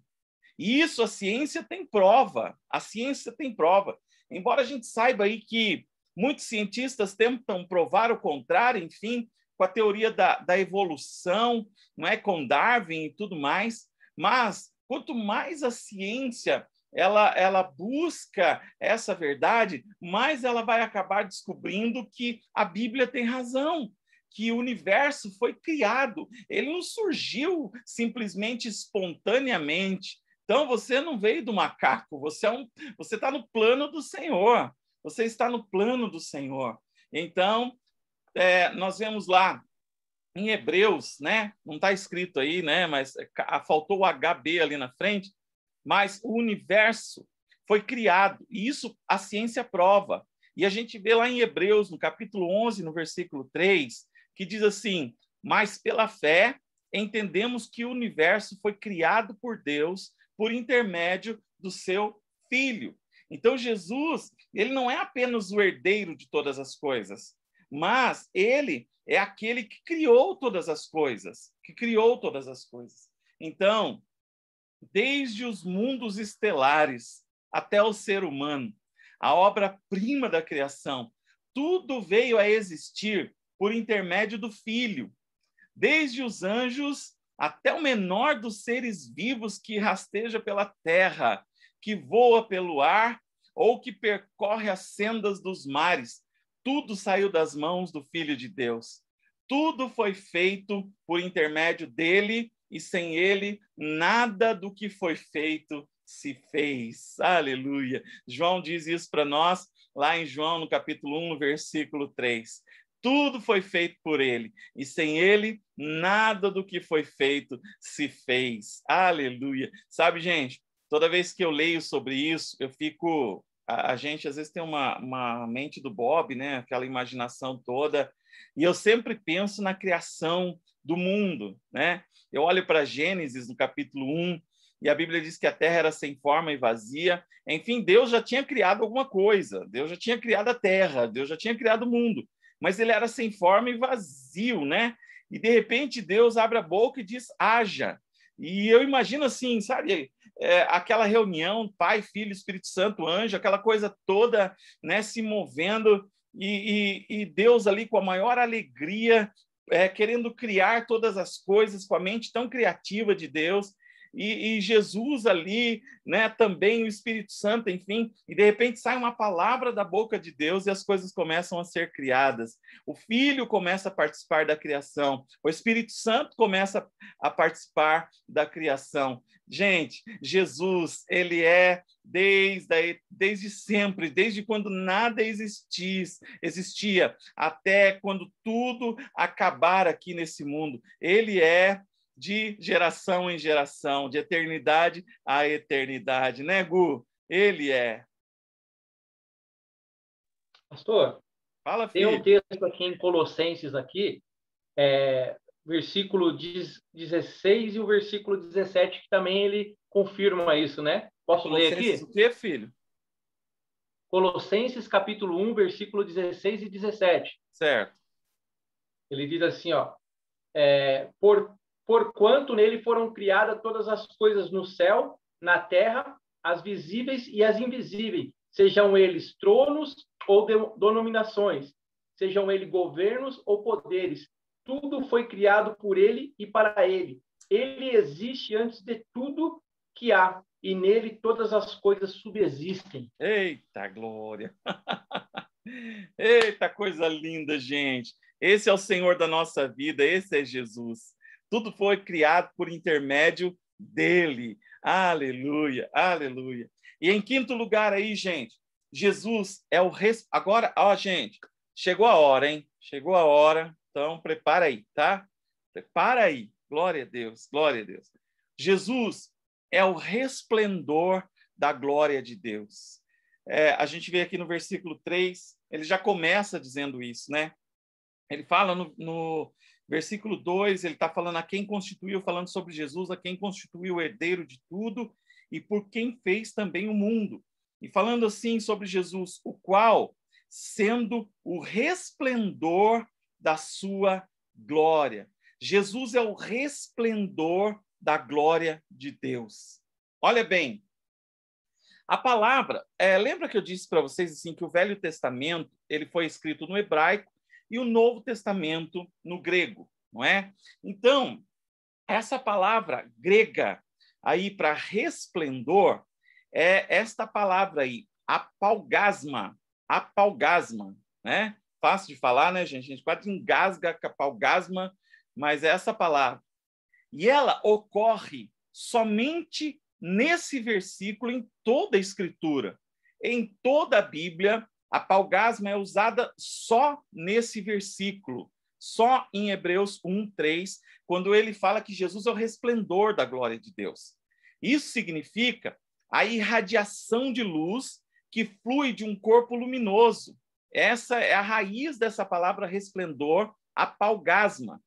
E isso a ciência tem prova. A ciência tem prova. Embora a gente saiba aí que muitos cientistas tentam provar o contrário, enfim, com a teoria da, da evolução, não é com Darwin e tudo mais, mas quanto mais a ciência ela, ela busca essa verdade, mais ela vai acabar descobrindo que a Bíblia tem razão, que o universo foi criado, ele não surgiu simplesmente espontaneamente. Então você não veio do macaco, você é um, você está no plano do Senhor, você está no plano do Senhor. Então é, nós vemos lá em Hebreus, né? Não está escrito aí, né? Mas é, faltou o HB ali na frente mas o universo foi criado, e isso a ciência prova. E a gente vê lá em Hebreus, no capítulo 11, no versículo 3, que diz assim: Mas pela fé entendemos que o universo foi criado por Deus por intermédio do seu Filho. Então, Jesus, ele não é apenas o herdeiro de todas as coisas, mas ele é aquele que criou todas as coisas, que criou todas as coisas. Então, desde os mundos estelares até o ser humano, a obra-prima da criação, tudo veio a existir por intermédio do Filho, desde os anjos até o menor dos seres vivos que rasteja pela terra, que voa pelo ar ou que percorre as sendas dos mares. Tudo saiu das mãos do Filho de Deus. Tudo foi feito por intermédio dele e sem ele nada do que foi feito se fez. Aleluia. João diz isso para nós lá em João, no capítulo 1, no versículo 3. Tudo foi feito por ele, e sem ele nada do que foi feito se fez. Aleluia. Sabe, gente, toda vez que eu leio sobre isso, eu fico a, a gente às vezes tem uma, uma mente do Bob, né? Aquela imaginação toda. E eu sempre penso na criação do mundo, né? Eu olho para Gênesis no capítulo 1 e a Bíblia diz que a terra era sem forma e vazia. Enfim, Deus já tinha criado alguma coisa, Deus já tinha criado a terra, Deus já tinha criado o mundo, mas ele era sem forma e vazio, né? E de repente Deus abre a boca e diz: haja. E eu imagino assim, sabe, é, aquela reunião, Pai, Filho, Espírito Santo, anjo, aquela coisa toda né, se movendo, e, e, e, Deus ali com a maior alegria é, querendo criar todas as coisas com a mente tão criativa de Deus e, e, Jesus ali, né, também o Espírito Santo, enfim, e de repente sai uma palavra da boca de Deus e as coisas começam a ser criadas. O Filho começa a participar da criação, o Espírito Santo começa a participar da criação. Gente, Jesus, ele é desde, desde sempre, desde quando nada existis, existia, até quando tudo acabar aqui nesse mundo. Ele é de geração em geração, de eternidade a eternidade, né, Gu? Ele é. Pastor, Fala, tem um texto aqui em Colossenses, aqui, é, versículo 16 e o versículo 17, que também ele confirma isso, né? Posso ler aqui? o quê, filho? Colossenses, capítulo 1, versículo 16 e 17. Certo. Ele diz assim, ó, é, por, porquanto nele foram criadas todas as coisas no céu, na terra, as visíveis e as invisíveis, sejam eles tronos ou denominações, sejam eles governos ou poderes. Tudo foi criado por ele e para ele. Ele existe antes de tudo que há, e nele todas as coisas subsistem. Eita glória! Eita coisa linda, gente! Esse é o Senhor da nossa vida, esse é Jesus. Tudo foi criado por intermédio dele. Aleluia, aleluia. E em quinto lugar aí, gente, Jesus é o res... agora, ó, gente, chegou a hora, hein? Chegou a hora. Então, prepara aí, tá? Prepara aí. Glória a Deus, glória a Deus. Jesus é o resplendor da glória de Deus. É, a gente vê aqui no versículo 3, ele já começa dizendo isso, né? Ele fala no, no Versículo 2, ele está falando a quem constituiu, falando sobre Jesus, a quem constituiu o herdeiro de tudo e por quem fez também o mundo. E falando assim sobre Jesus, o qual, sendo o resplendor da sua glória. Jesus é o resplendor da glória de Deus. Olha bem, a palavra, é, lembra que eu disse para vocês assim que o Velho Testamento ele foi escrito no hebraico e o Novo Testamento no grego, não é? Então, essa palavra grega aí para resplendor é esta palavra aí, apalgasma, apalgasma, né? Fácil de falar, né, gente? A gente quase engasga com apalgasma, mas é essa palavra. E ela ocorre somente nesse versículo em toda a escritura. Em toda a Bíblia, a palgasma é usada só nesse versículo, só em Hebreus 1, 3, quando ele fala que Jesus é o resplendor da glória de Deus. Isso significa a irradiação de luz que flui de um corpo luminoso. Essa é a raiz dessa palavra resplendor, a palgasma.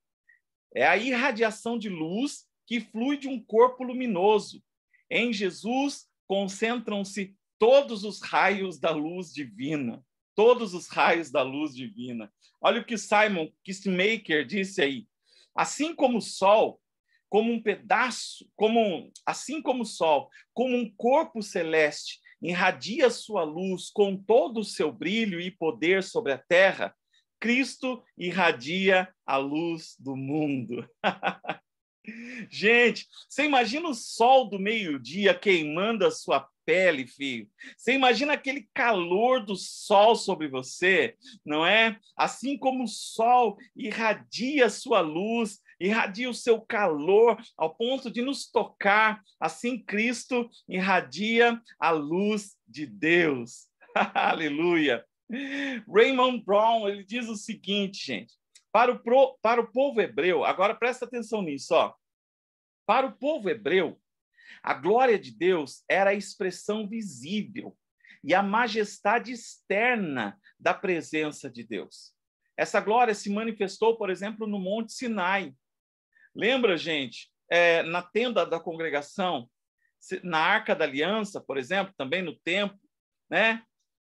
É a irradiação de luz que flui de um corpo luminoso. Em Jesus concentram-se todos os raios da luz divina, todos os raios da luz divina. Olha o que Simon Kissmaker disse aí. Assim como o sol, como um pedaço, como assim como o sol, como um corpo celeste irradia sua luz com todo o seu brilho e poder sobre a terra, Cristo irradia a luz do mundo. Gente, você imagina o sol do meio-dia queimando a sua pele, filho. Você imagina aquele calor do sol sobre você, não é? Assim como o sol irradia a sua luz, irradia o seu calor ao ponto de nos tocar, assim Cristo irradia a luz de Deus. Aleluia. Raymond Brown, ele diz o seguinte, gente, para o, pro, para o povo hebreu, agora presta atenção nisso, ó. Para o povo hebreu, a glória de Deus era a expressão visível e a majestade externa da presença de Deus. Essa glória se manifestou, por exemplo, no Monte Sinai. Lembra, gente, é, na tenda da congregação, na Arca da Aliança, por exemplo, também no templo, né?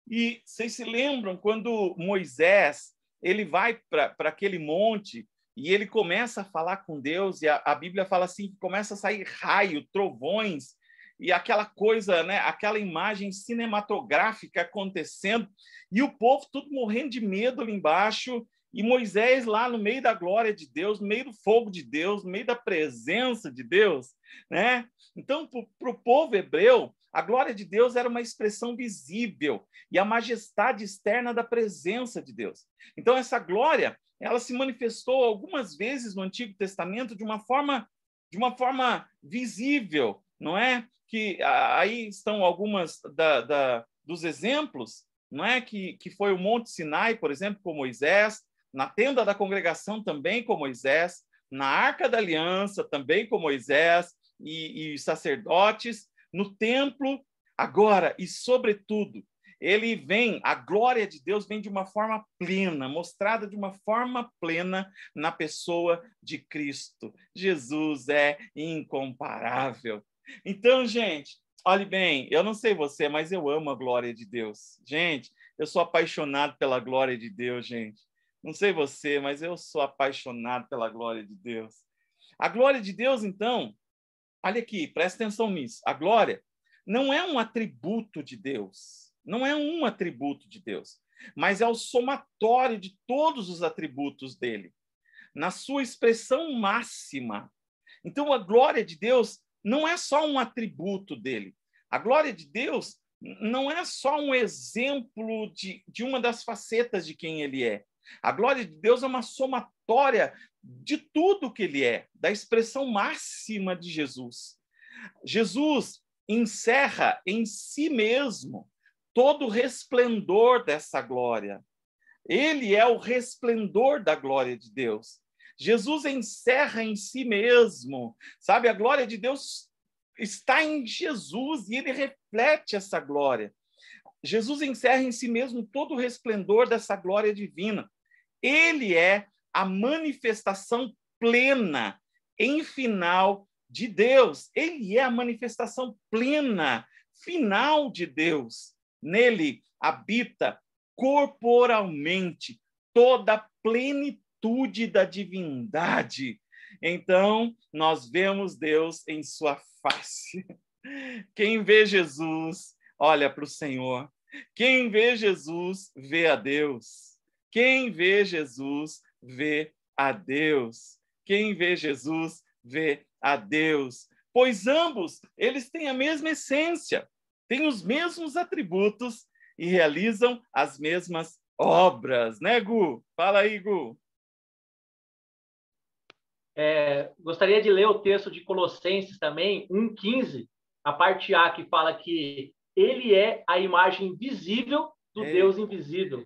E vocês se lembram quando Moisés ele vai para aquele monte e ele começa a falar com Deus, e a, a Bíblia fala assim: começa a sair raio, trovões, e aquela coisa, né, aquela imagem cinematográfica acontecendo, e o povo tudo morrendo de medo ali embaixo, e Moisés lá no meio da glória de Deus, no meio do fogo de Deus, no meio da presença de Deus, né? Então, para o povo hebreu, a glória de Deus era uma expressão visível e a majestade externa da presença de Deus. Então, essa glória, ela se manifestou algumas vezes no Antigo Testamento de uma forma, de uma forma visível, não é? Que aí estão algumas da, da, dos exemplos, não é? Que, que foi o Monte Sinai, por exemplo, com Moisés, na tenda da congregação também com Moisés, na Arca da Aliança também com Moisés e, e sacerdotes no templo agora e, sobretudo, ele vem, a glória de Deus vem de uma forma plena, mostrada de uma forma plena na pessoa de Cristo. Jesus é incomparável. Então, gente, olhe bem, eu não sei você, mas eu amo a glória de Deus. Gente, eu sou apaixonado pela glória de Deus, gente. Não sei você, mas eu sou apaixonado pela glória de Deus. A glória de Deus, então, Olha aqui, presta atenção nisso. A glória não é um atributo de Deus, não é um atributo de Deus, mas é o somatório de todos os atributos dele, na sua expressão máxima. Então, a glória de Deus não é só um atributo dele. A glória de Deus não é só um exemplo de, de uma das facetas de quem ele é. A glória de Deus é uma somatória de tudo que ele é, da expressão máxima de Jesus. Jesus encerra em si mesmo todo o resplendor dessa glória. Ele é o resplendor da glória de Deus. Jesus encerra em si mesmo, sabe? A glória de Deus está em Jesus e ele reflete essa glória. Jesus encerra em si mesmo todo o resplendor dessa glória divina. Ele é a manifestação plena em final de Deus. Ele é a manifestação plena, final de Deus. Nele habita corporalmente toda a plenitude da divindade. Então, nós vemos Deus em sua face. Quem vê Jesus, olha para o Senhor. Quem vê Jesus, vê a Deus. Quem vê Jesus, vê a Deus. Quem vê Jesus vê a Deus. Pois ambos, eles têm a mesma essência, têm os mesmos atributos e realizam as mesmas obras, né, Gu? Fala aí, Gu. É, gostaria de ler o texto de Colossenses também, 1,15, a parte A, que fala que ele é a imagem visível do Ei. Deus invisível.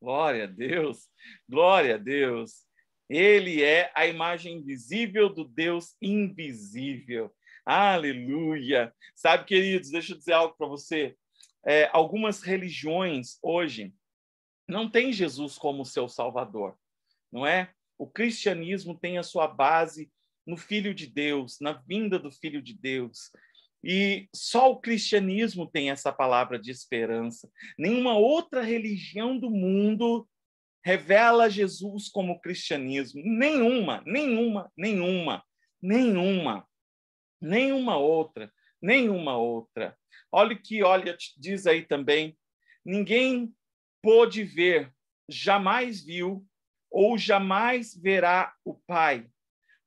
Glória a Deus, glória a Deus. Ele é a imagem visível do Deus invisível. Aleluia. Sabe, queridos, deixa eu dizer algo para você. É, algumas religiões hoje não têm Jesus como seu Salvador, não é? O cristianismo tem a sua base no Filho de Deus, na vinda do Filho de Deus, e só o cristianismo tem essa palavra de esperança. Nenhuma outra religião do mundo revela Jesus como o cristianismo. Nenhuma, nenhuma, nenhuma, nenhuma, nenhuma outra, nenhuma outra. Olha que, olha, diz aí também, ninguém pôde ver, jamais viu ou jamais verá o Pai.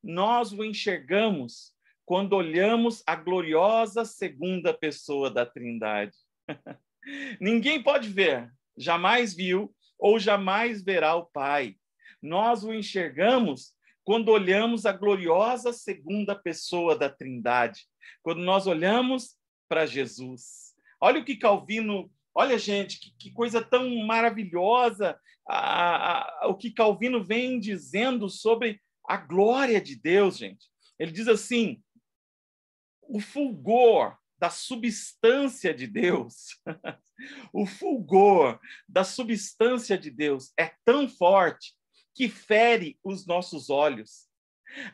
Nós o enxergamos, quando olhamos a gloriosa segunda pessoa da Trindade. Ninguém pode ver, jamais viu ou jamais verá o Pai. Nós o enxergamos quando olhamos a gloriosa segunda pessoa da Trindade, quando nós olhamos para Jesus. Olha o que Calvino, olha gente, que, que coisa tão maravilhosa a, a, o que Calvino vem dizendo sobre a glória de Deus, gente. Ele diz assim: o fulgor da substância de Deus, o fulgor da substância de Deus é tão forte que fere os nossos olhos,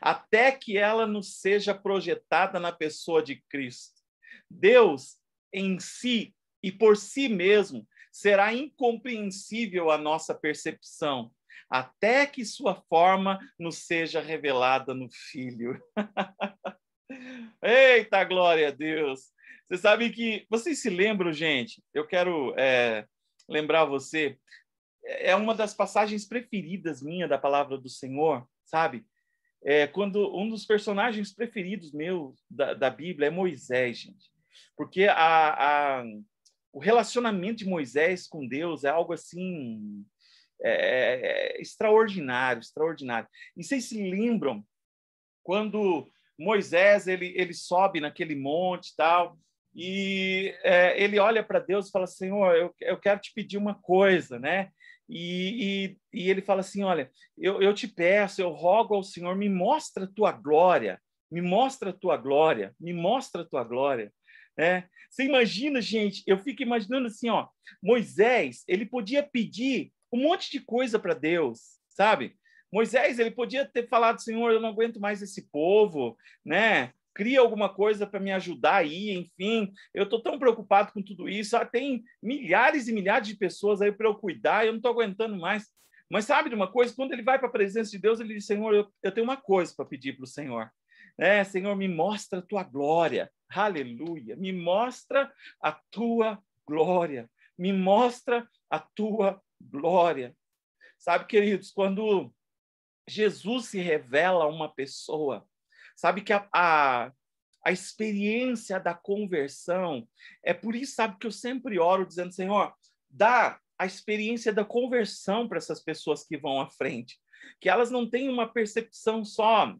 até que ela nos seja projetada na pessoa de Cristo. Deus em si e por si mesmo será incompreensível à nossa percepção, até que sua forma nos seja revelada no Filho. Eita, glória a Deus! Você sabe que. Vocês se lembram, gente? Eu quero é, lembrar você. É uma das passagens preferidas minha da palavra do Senhor, sabe? É quando um dos personagens preferidos meu da, da Bíblia é Moisés, gente. Porque a, a, o relacionamento de Moisés com Deus é algo assim. É, é, é extraordinário, extraordinário. E vocês se lembram quando Moisés ele, ele sobe naquele monte tal e é, ele olha para Deus e fala Senhor eu, eu quero te pedir uma coisa né e, e, e ele fala assim olha eu, eu te peço eu rogo ao Senhor me mostra a tua glória me mostra a tua glória me mostra a tua glória né? Você imagina, gente, eu fico imaginando assim, ó, Moisés, ele podia pedir um monte de coisa para Deus, sabe? Moisés, ele podia ter falado, Senhor, eu não aguento mais esse povo, né? Cria alguma coisa para me ajudar aí, enfim. Eu estou tão preocupado com tudo isso. Ah, tem milhares e milhares de pessoas aí para eu cuidar, eu não estou aguentando mais. Mas sabe de uma coisa? Quando ele vai para a presença de Deus, ele diz: Senhor, eu, eu tenho uma coisa para pedir para o Senhor. É, Senhor, me mostra a tua glória. Aleluia. Me mostra a tua glória. Me mostra a tua glória. Sabe, queridos, quando Jesus se revela a uma pessoa. Sabe que a, a, a experiência da conversão, é por isso, sabe, que eu sempre oro dizendo, Senhor, dá a experiência da conversão para essas pessoas que vão à frente. Que elas não tenham uma percepção só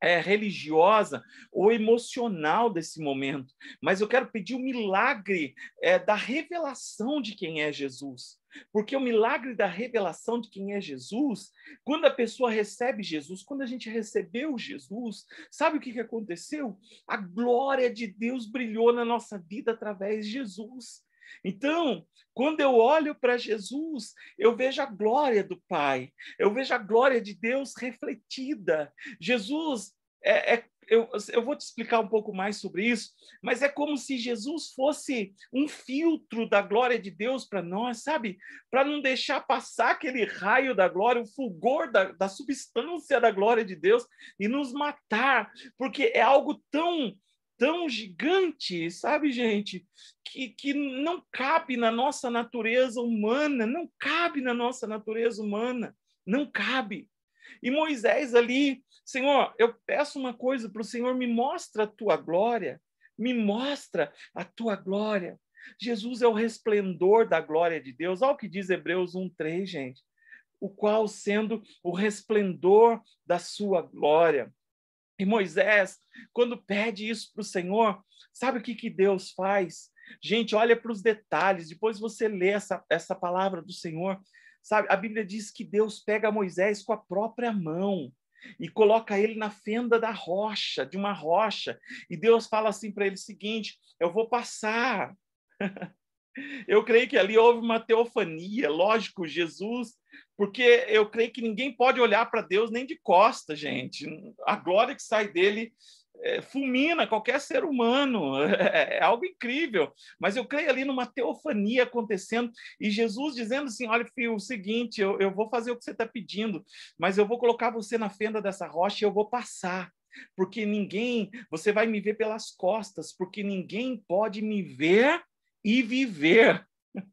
é, religiosa ou emocional desse momento, mas eu quero pedir o milagre é, da revelação de quem é Jesus. Porque o milagre da revelação de quem é Jesus, quando a pessoa recebe Jesus, quando a gente recebeu Jesus, sabe o que, aconteceu? A glória de Deus brilhou na nossa vida através de Jesus. Então, quando eu olho para Jesus, eu vejo a glória do Pai, eu vejo a glória de Deus refletida. Jesus é, é eu, eu vou te explicar um pouco mais sobre isso, mas é como se Jesus fosse um filtro da glória de Deus para nós, sabe? Para não deixar passar aquele raio da glória, o fulgor da, da substância da glória de Deus e nos matar, porque é algo tão tão gigante, sabe, gente, que, que não cabe na nossa natureza humana, não cabe na nossa natureza humana, não cabe. E Moisés ali, Senhor, eu peço uma coisa para o Senhor, me mostra a tua glória, me mostra a tua glória. Jesus é o resplendor da glória de Deus. Olha o que diz Hebreus 1,3, gente. O qual sendo o resplendor da sua glória. E Moisés, quando pede isso para o Senhor, sabe o que, que Deus faz? Gente, olha para os detalhes, depois você lê essa, essa palavra do Senhor. Sabe, a Bíblia diz que Deus pega Moisés com a própria mão e coloca ele na fenda da rocha, de uma rocha. E Deus fala assim para ele o seguinte: eu vou passar. Eu creio que ali houve uma teofania, lógico, Jesus, porque eu creio que ninguém pode olhar para Deus nem de costa, gente. A glória que sai dele é, fulmina qualquer ser humano, é algo incrível. Mas eu creio ali numa teofania acontecendo e Jesus dizendo assim: olha, filho, o seguinte, eu, eu vou fazer o que você está pedindo, mas eu vou colocar você na fenda dessa rocha e eu vou passar porque ninguém, você vai me ver pelas costas, porque ninguém pode me ver e viver.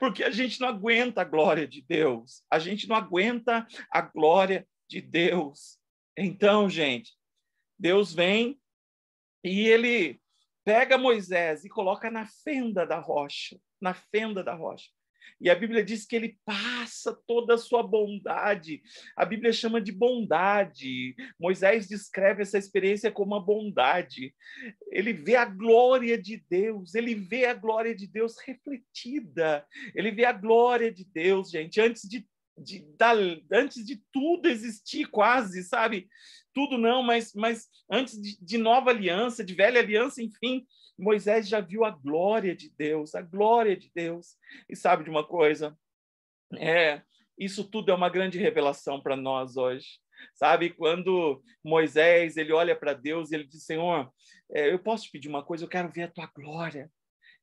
Porque a gente não aguenta a glória de Deus, a gente não aguenta a glória de Deus. Então, gente, Deus vem e ele pega Moisés e coloca na fenda da rocha, na fenda da rocha. E a Bíblia diz que ele passa toda a sua bondade. A Bíblia chama de bondade. Moisés descreve essa experiência como uma bondade. Ele vê a glória de Deus, ele vê a glória de Deus refletida. Ele vê a glória de Deus, gente. Antes de de, da, antes de tudo existir quase, sabe? Tudo não, mas, mas antes de, de nova aliança, de velha aliança, enfim, Moisés já viu a glória de Deus, a glória de Deus. E sabe de uma coisa? É, isso tudo é uma grande revelação para nós hoje. Sabe, quando Moisés ele olha para Deus e ele diz: Senhor, é, eu posso te pedir uma coisa, eu quero ver a tua glória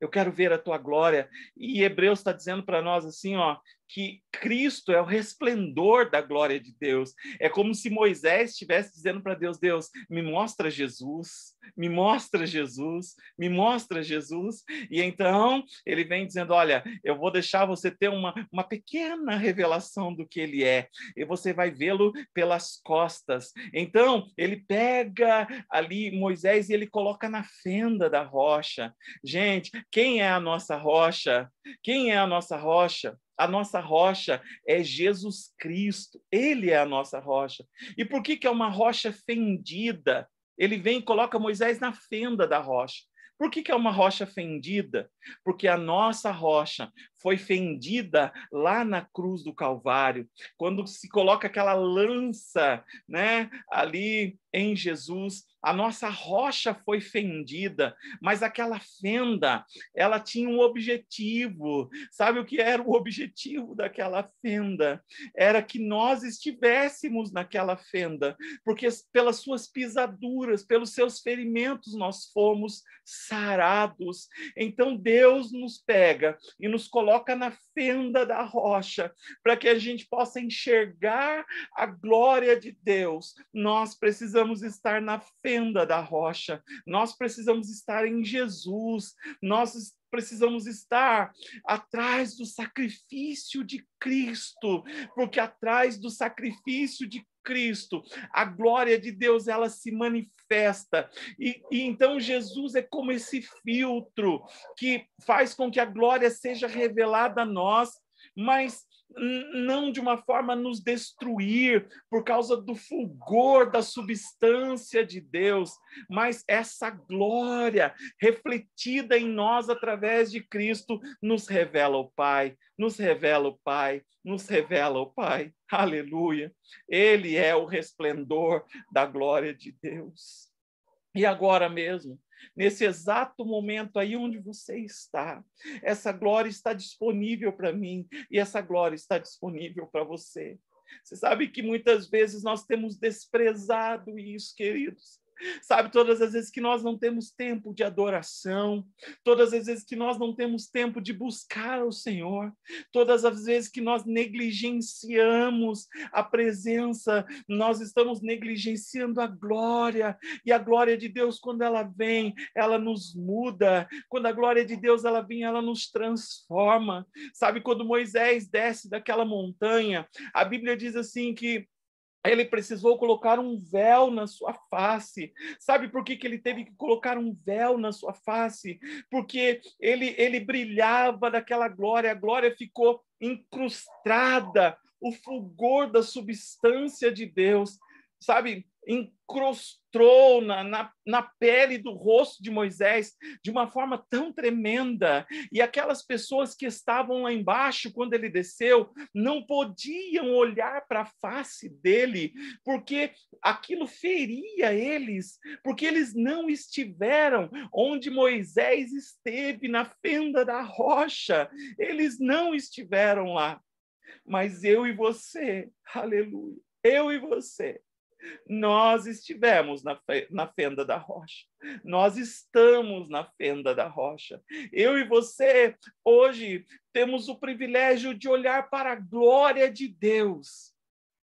eu quero ver a tua glória. E Hebreus está dizendo para nós assim, ó, que Cristo é o resplendor da glória de Deus. É como se Moisés estivesse dizendo para Deus: Deus, me mostra Jesus, me mostra Jesus, me mostra Jesus. E então ele vem dizendo: Olha, eu vou deixar você ter uma, uma pequena revelação do que ele é, e você vai vê-lo pelas costas. Então ele pega ali Moisés e ele coloca na fenda da rocha. Gente, quem é a nossa rocha? Quem é a nossa rocha? A nossa rocha é Jesus Cristo. Ele é a nossa rocha. E por que, que é uma rocha fendida? Ele vem e coloca Moisés na fenda da rocha. Por que, que é uma rocha fendida? Porque a nossa rocha foi fendida lá na cruz do Calvário, quando se coloca aquela lança, né, ali em Jesus, a nossa rocha foi fendida, mas aquela fenda, ela tinha um objetivo. Sabe o que era o objetivo daquela fenda? Era que nós estivéssemos naquela fenda, porque pelas suas pisaduras, pelos seus ferimentos nós fomos sarados. Então Deus nos pega e nos coloca na fenda da rocha, para que a gente possa enxergar a glória de Deus. Nós precisamos precisamos estar na fenda da rocha, nós precisamos estar em Jesus, nós precisamos estar atrás do sacrifício de Cristo, porque atrás do sacrifício de Cristo, a glória de Deus ela se manifesta. E, e, então Jesus é como esse filtro que faz com que a glória seja revelada a nós mas não de uma forma nos destruir por causa do fulgor da substância de Deus, mas essa glória refletida em nós através de Cristo nos revela o Pai, nos revela o Pai, nos revela o Pai. Aleluia! Ele é o resplendor da glória de Deus. E agora mesmo, nesse exato momento aí onde você está. Essa glória está disponível para mim e essa glória está disponível para você. Você sabe que muitas vezes nós temos desprezado isso, queridos. Sabe, todas as vezes que nós não temos tempo de adoração, todas as vezes que nós não temos tempo de buscar o Senhor, todas as vezes que nós negligenciamos a presença, nós estamos negligenciando a glória, e a glória de Deus, quando ela vem, ela nos muda, quando a glória de Deus ela vem, ela nos transforma. Sabe, quando Moisés desce daquela montanha, a Bíblia diz assim que ele precisou colocar um véu na sua face. Sabe por que, que ele teve que colocar um véu na sua face? Porque ele, ele brilhava daquela glória, a glória ficou incrustada, o fulgor da substância de Deus. Sabe, encrostou na, na, na, pele do rosto de Moisés de uma forma tão tremenda. E aquelas pessoas que estavam lá embaixo quando ele desceu não podiam olhar para a face dele, porque aquilo feria eles, porque eles não estiveram onde Moisés esteve na fenda da rocha. Eles não estiveram lá. Mas eu e você, aleluia, eu e você, nós estivemos na, na fenda da rocha. Nós estamos na fenda da rocha. Eu e você, hoje, temos o privilégio de olhar para a glória de Deus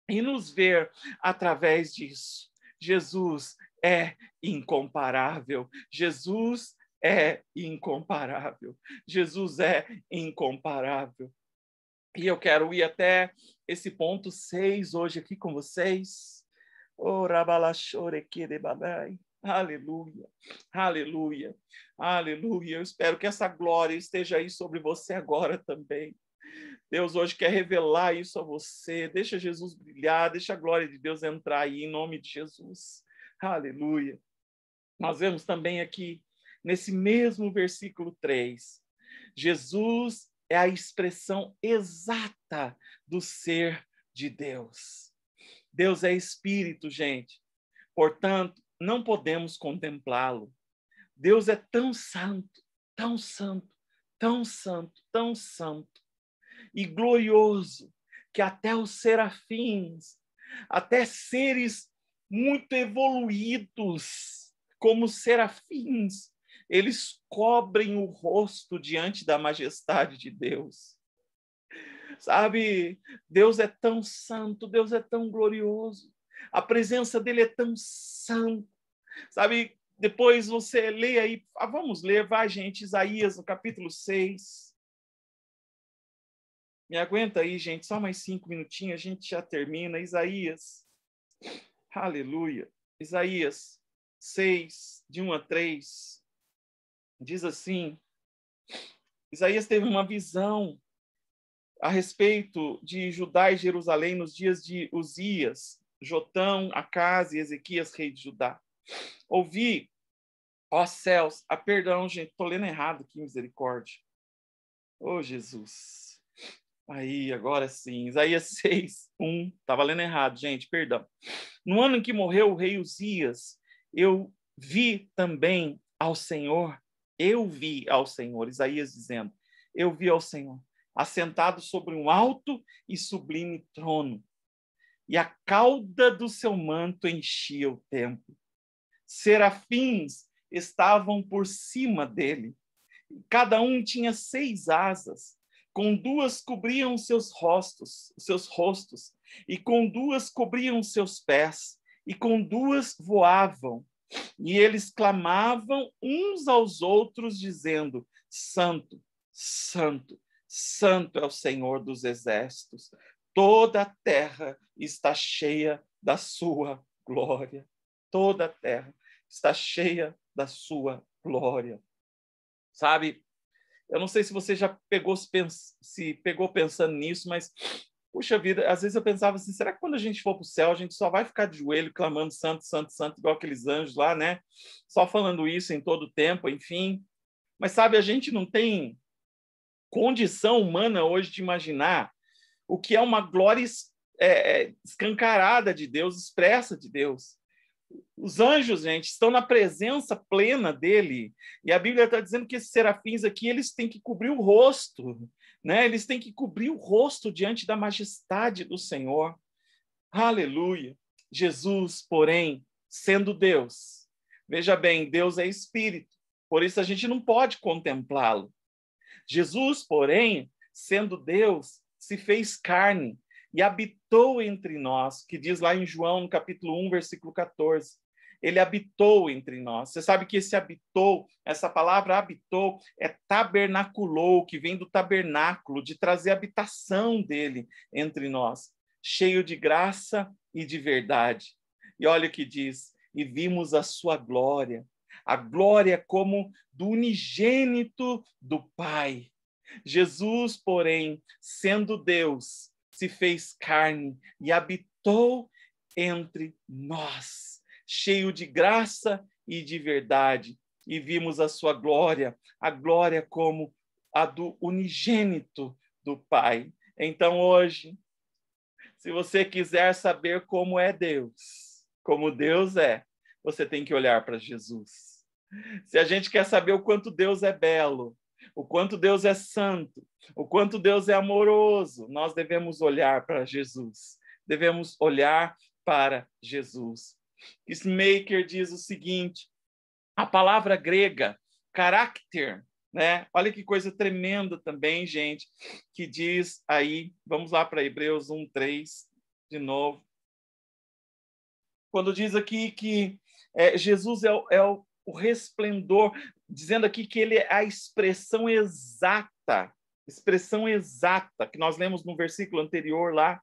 e nos ver através disso. Jesus é incomparável. Jesus é incomparável. Jesus é incomparável. E eu quero ir até esse ponto 6 hoje aqui com vocês. Oh, de Aleluia, aleluia, aleluia. Eu espero que essa glória esteja aí sobre você agora também. Deus hoje quer revelar isso a você. Deixa Jesus brilhar, deixa a glória de Deus entrar aí em nome de Jesus. Aleluia. Nós vemos também aqui nesse mesmo versículo 3. Jesus é a expressão exata do ser de Deus. Deus é espírito, gente. Portanto, não podemos contemplá-lo. Deus é tão santo, tão santo, tão santo, tão santo e glorioso que até os serafins, até seres muito evoluídos, como serafins, eles cobrem o rosto diante da majestade de Deus. Sabe, Deus é tão santo, Deus é tão glorioso, a presença dele é tão santa. Sabe, depois você lê aí, ah, vamos ler, vai gente, Isaías no capítulo 6. Me aguenta aí, gente, só mais cinco minutinhos, a gente já termina. Isaías, aleluia. Isaías 6, de 1 a 3, diz assim: Isaías teve uma visão a respeito de Judá e Jerusalém nos dias de Uzias, Jotão, Acas e Ezequias, rei de Judá. Ouvi, ó céus, a perdão, gente, estou lendo errado aqui, misericórdia. Ô oh, Jesus. Aí, agora sim, Isaías 6, 1, estava lendo errado, gente, perdão. No ano em que morreu o rei Uzias, eu vi também ao Senhor, eu vi ao Senhor, Isaías dizendo, eu vi ao Senhor assentado sobre um alto e sublime trono, e a cauda do seu manto enchia o templo. Serafins estavam por cima dele. Cada um tinha seis asas, com duas cobriam seus rostos, seus rostos, e com duas cobriam seus pés, e com duas voavam. E eles clamavam uns aos outros dizendo: Santo, santo Santo é o Senhor dos exércitos, toda a terra está cheia da sua glória. Toda a terra está cheia da sua glória. Sabe? Eu não sei se você já pegou se pegou pensando nisso, mas puxa vida, às vezes eu pensava assim, será que quando a gente for para o céu, a gente só vai ficar de joelho clamando santo, santo, santo, igual aqueles anjos lá, né? Só falando isso em todo o tempo, enfim. Mas sabe, a gente não tem condição humana hoje de imaginar o que é uma glória é, é, escancarada de Deus, expressa de Deus. Os anjos, gente, estão na presença plena dele. E a Bíblia está dizendo que esses serafins aqui, eles têm que cobrir o rosto, né? Eles têm que cobrir o rosto diante da majestade do Senhor. Aleluia. Jesus, porém, sendo Deus. Veja bem, Deus é espírito. Por isso a gente não pode contemplá-lo. Jesus, porém, sendo Deus, se fez carne e habitou entre nós, que diz lá em João, no capítulo 1, versículo 14. Ele habitou entre nós. Você sabe que esse habitou, essa palavra habitou, é tabernaculou, que vem do tabernáculo, de trazer habitação dele entre nós, cheio de graça e de verdade. E olha o que diz: e vimos a sua glória, a glória como do unigênito do Pai. Jesus, porém, sendo Deus, se fez carne e habitou entre nós, cheio de graça e de verdade, e vimos a sua glória, a glória como a do unigênito do Pai. Então, hoje, se você quiser saber como é Deus, como Deus é, você tem que olhar para Jesus. Se a gente quer saber o quanto Deus é belo, o quanto Deus é santo, o quanto Deus é amoroso, nós devemos olhar para Jesus. Devemos olhar para Jesus. Smaker diz o seguinte: a palavra grega caráter, né? Olha que coisa tremenda também, gente, que diz aí, vamos lá para Hebreus 3, de novo. Quando diz aqui que é, Jesus é, é, o o resplendor, dizendo aqui que ele é a expressão exata, expressão exata, que nós lemos no versículo anterior lá,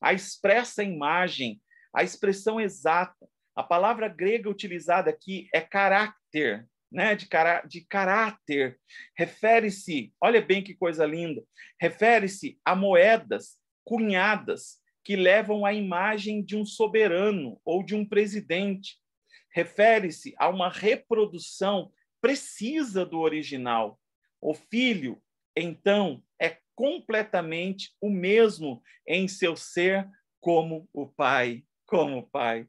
a expressa imagem, a expressão exata. A palavra grega utilizada aqui é caráter, né? de, cará de caráter. Refere-se, olha bem que coisa linda, refere-se a moedas cunhadas que levam a imagem de um soberano ou de um presidente refere-se a uma reprodução precisa do original. O filho, então, é completamente o mesmo em seu ser como o pai, como o pai.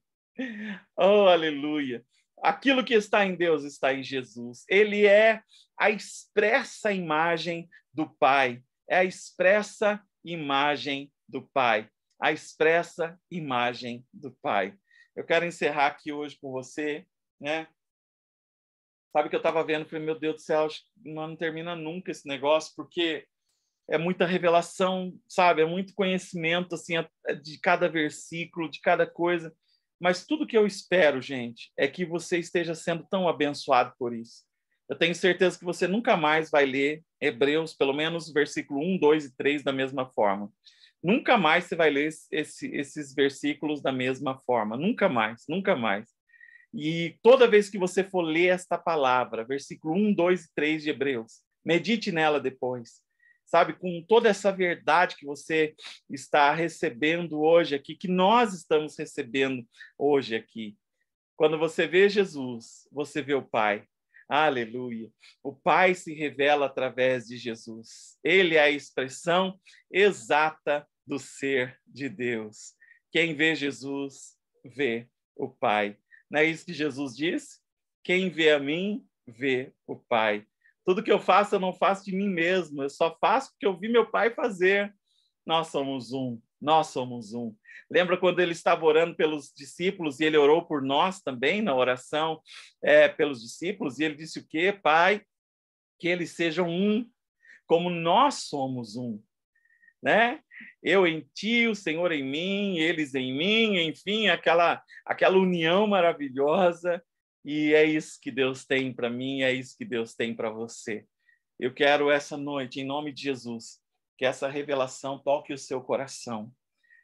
Oh, aleluia! Aquilo que está em Deus está em Jesus. Ele é a expressa imagem do Pai. É a expressa imagem do Pai. A expressa imagem do Pai. Eu quero encerrar aqui hoje com você, né? Sabe que eu estava vendo, falei, meu Deus do céu, não termina nunca esse negócio, porque é muita revelação, sabe? É muito conhecimento assim é, é de cada versículo, de cada coisa. Mas tudo que eu espero, gente, é que você esteja sendo tão abençoado por isso. Eu tenho certeza que você nunca mais vai ler Hebreus, pelo menos versículo 1, 2 e 3 da mesma forma. Nunca mais você vai ler esse, esses versículos da mesma forma, nunca mais, nunca mais. E toda vez que você for ler esta palavra, versículo 1, 2 e 3 de Hebreus, medite nela depois, sabe? Com toda essa verdade que você está recebendo hoje aqui, que nós estamos recebendo hoje aqui. Quando você vê Jesus, você vê o Pai. Aleluia. O Pai se revela através de Jesus. Ele é a expressão exata do ser de Deus. Quem vê Jesus, vê o Pai. Não é isso que Jesus disse? Quem vê a mim, vê o Pai. Tudo que eu faço, eu não faço de mim mesmo, eu só faço porque eu vi meu Pai fazer. Nós somos um, nós somos um. Lembra quando ele estava orando pelos discípulos e ele orou por nós também na oração é, pelos discípulos? E ele disse o quê? Pai, que eles sejam um, como nós somos um. Né? eu em ti, o Senhor em mim, eles em mim, enfim, aquela, aquela união maravilhosa. E é isso que Deus tem para mim, é isso que Deus tem para você. Eu quero essa noite, em nome de Jesus, que essa revelação toque o seu coração,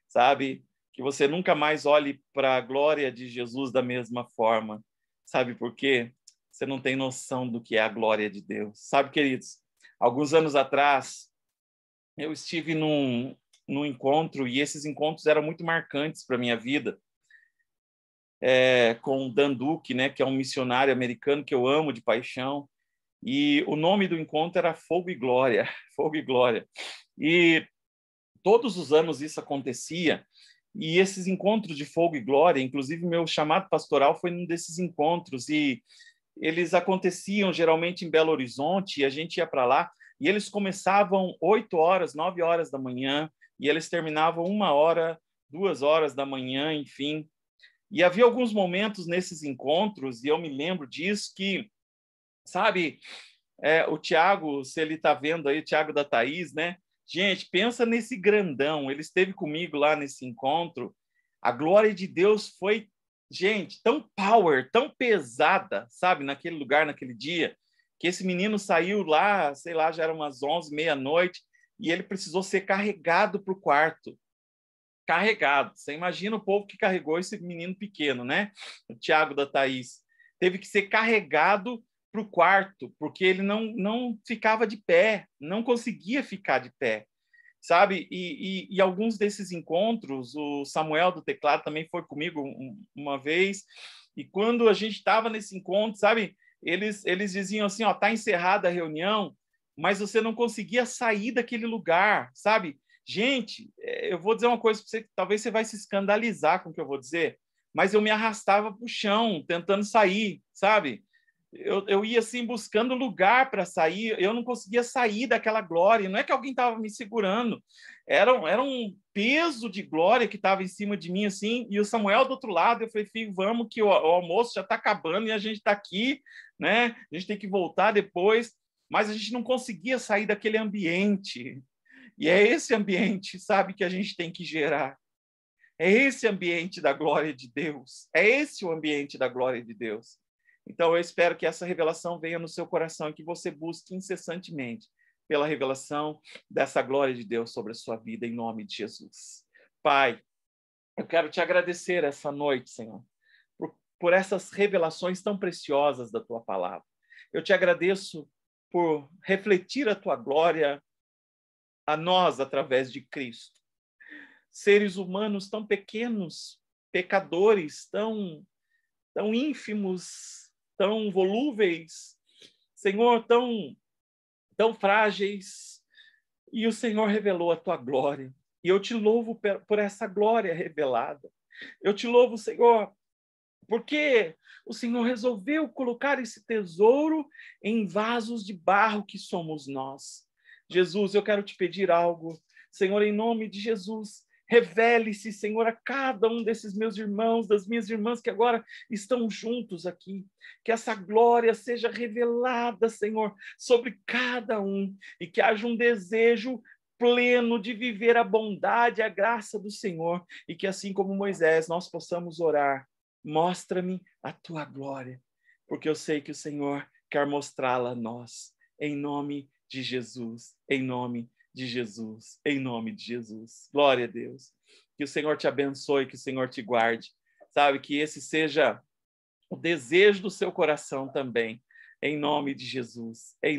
sabe? Que você nunca mais olhe para a glória de Jesus da mesma forma, sabe por quê? Você não tem noção do que é a glória de Deus. Sabe, queridos, alguns anos atrás, eu estive num, num encontro e esses encontros eram muito marcantes para minha vida. É, com Dan Duque, né, que é um missionário americano que eu amo de paixão. E o nome do encontro era Fogo e Glória, Fogo e Glória. E todos os anos isso acontecia. E esses encontros de Fogo e Glória, inclusive meu chamado pastoral foi num desses encontros e eles aconteciam geralmente em Belo Horizonte e a gente ia para lá e eles começavam 8 horas, 9 horas da manhã e eles terminavam uma hora, duas horas da manhã, enfim. E havia alguns momentos nesses encontros, e eu me lembro disso, que, sabe, é, o Tiago, se ele está vendo aí, o Tiago da Thaís, né? Gente, pensa nesse grandão, ele esteve comigo lá nesse encontro, a glória de Deus foi, gente, tão power, tão pesada, sabe, naquele lugar, naquele dia, que esse menino saiu lá, sei lá, já eram umas 11, meia-noite, e ele precisou ser carregado para o quarto. Carregado. Você imagina o povo que carregou esse menino pequeno, né? O Tiago da Thaís. Teve que ser carregado para o quarto, porque ele não, não ficava de pé, não conseguia ficar de pé, sabe? E, e, e alguns desses encontros, o Samuel do teclado também foi comigo um, uma vez, e quando a gente estava nesse encontro, sabe? Eles, eles diziam assim, ó, tá encerrada a reunião, mas você não conseguia sair daquele lugar, sabe? Gente, é, eu vou dizer uma coisa para você, talvez você vai se escandalizar com o que eu vou dizer, mas eu me arrastava para o chão, tentando sair, sabe? Eu, eu ia assim buscando lugar para sair, eu não conseguia sair daquela glória. Não é que alguém estava me segurando, era, era um peso de glória que estava em cima de mim, assim. E o Samuel do outro lado, eu falei, filho, vamos, que o, o almoço já está acabando e a gente está aqui, né? A gente tem que voltar depois mas a gente não conseguia sair daquele ambiente. E é esse ambiente, sabe, que a gente tem que gerar. É esse ambiente da glória de Deus. É esse o ambiente da glória de Deus. Então, eu espero que essa revelação venha no seu coração e que você busque incessantemente pela revelação dessa glória de Deus sobre a sua vida, em nome de Jesus. Pai, eu quero te agradecer essa noite, Senhor, por, por essas revelações tão preciosas da tua palavra. Eu te agradeço por refletir a tua glória a nós através de Cristo. Seres humanos tão pequenos, pecadores, tão, tão ínfimos, tão volúveis, Senhor, tão, tão frágeis, e o Senhor revelou a tua glória. E eu te louvo por essa glória revelada. Eu te louvo, Senhor, porque o Senhor resolveu colocar esse tesouro em vasos de barro que somos nós. Jesus, eu quero te pedir algo. Senhor, em nome de Jesus, revele-se, Senhor, a cada um desses meus irmãos, das minhas irmãs que agora estão juntos aqui. Que essa glória seja revelada, Senhor, sobre cada um e que haja um desejo pleno de viver a bondade e a graça do Senhor e que assim como Moisés nós possamos orar Mostra-me a tua glória, porque eu sei que o Senhor quer mostrá-la a nós, em nome de Jesus, em nome de Jesus, em nome de Jesus. Glória a Deus. Que o Senhor te abençoe, que o Senhor te guarde. Sabe, que esse seja o desejo do seu coração também, em nome de Jesus. Em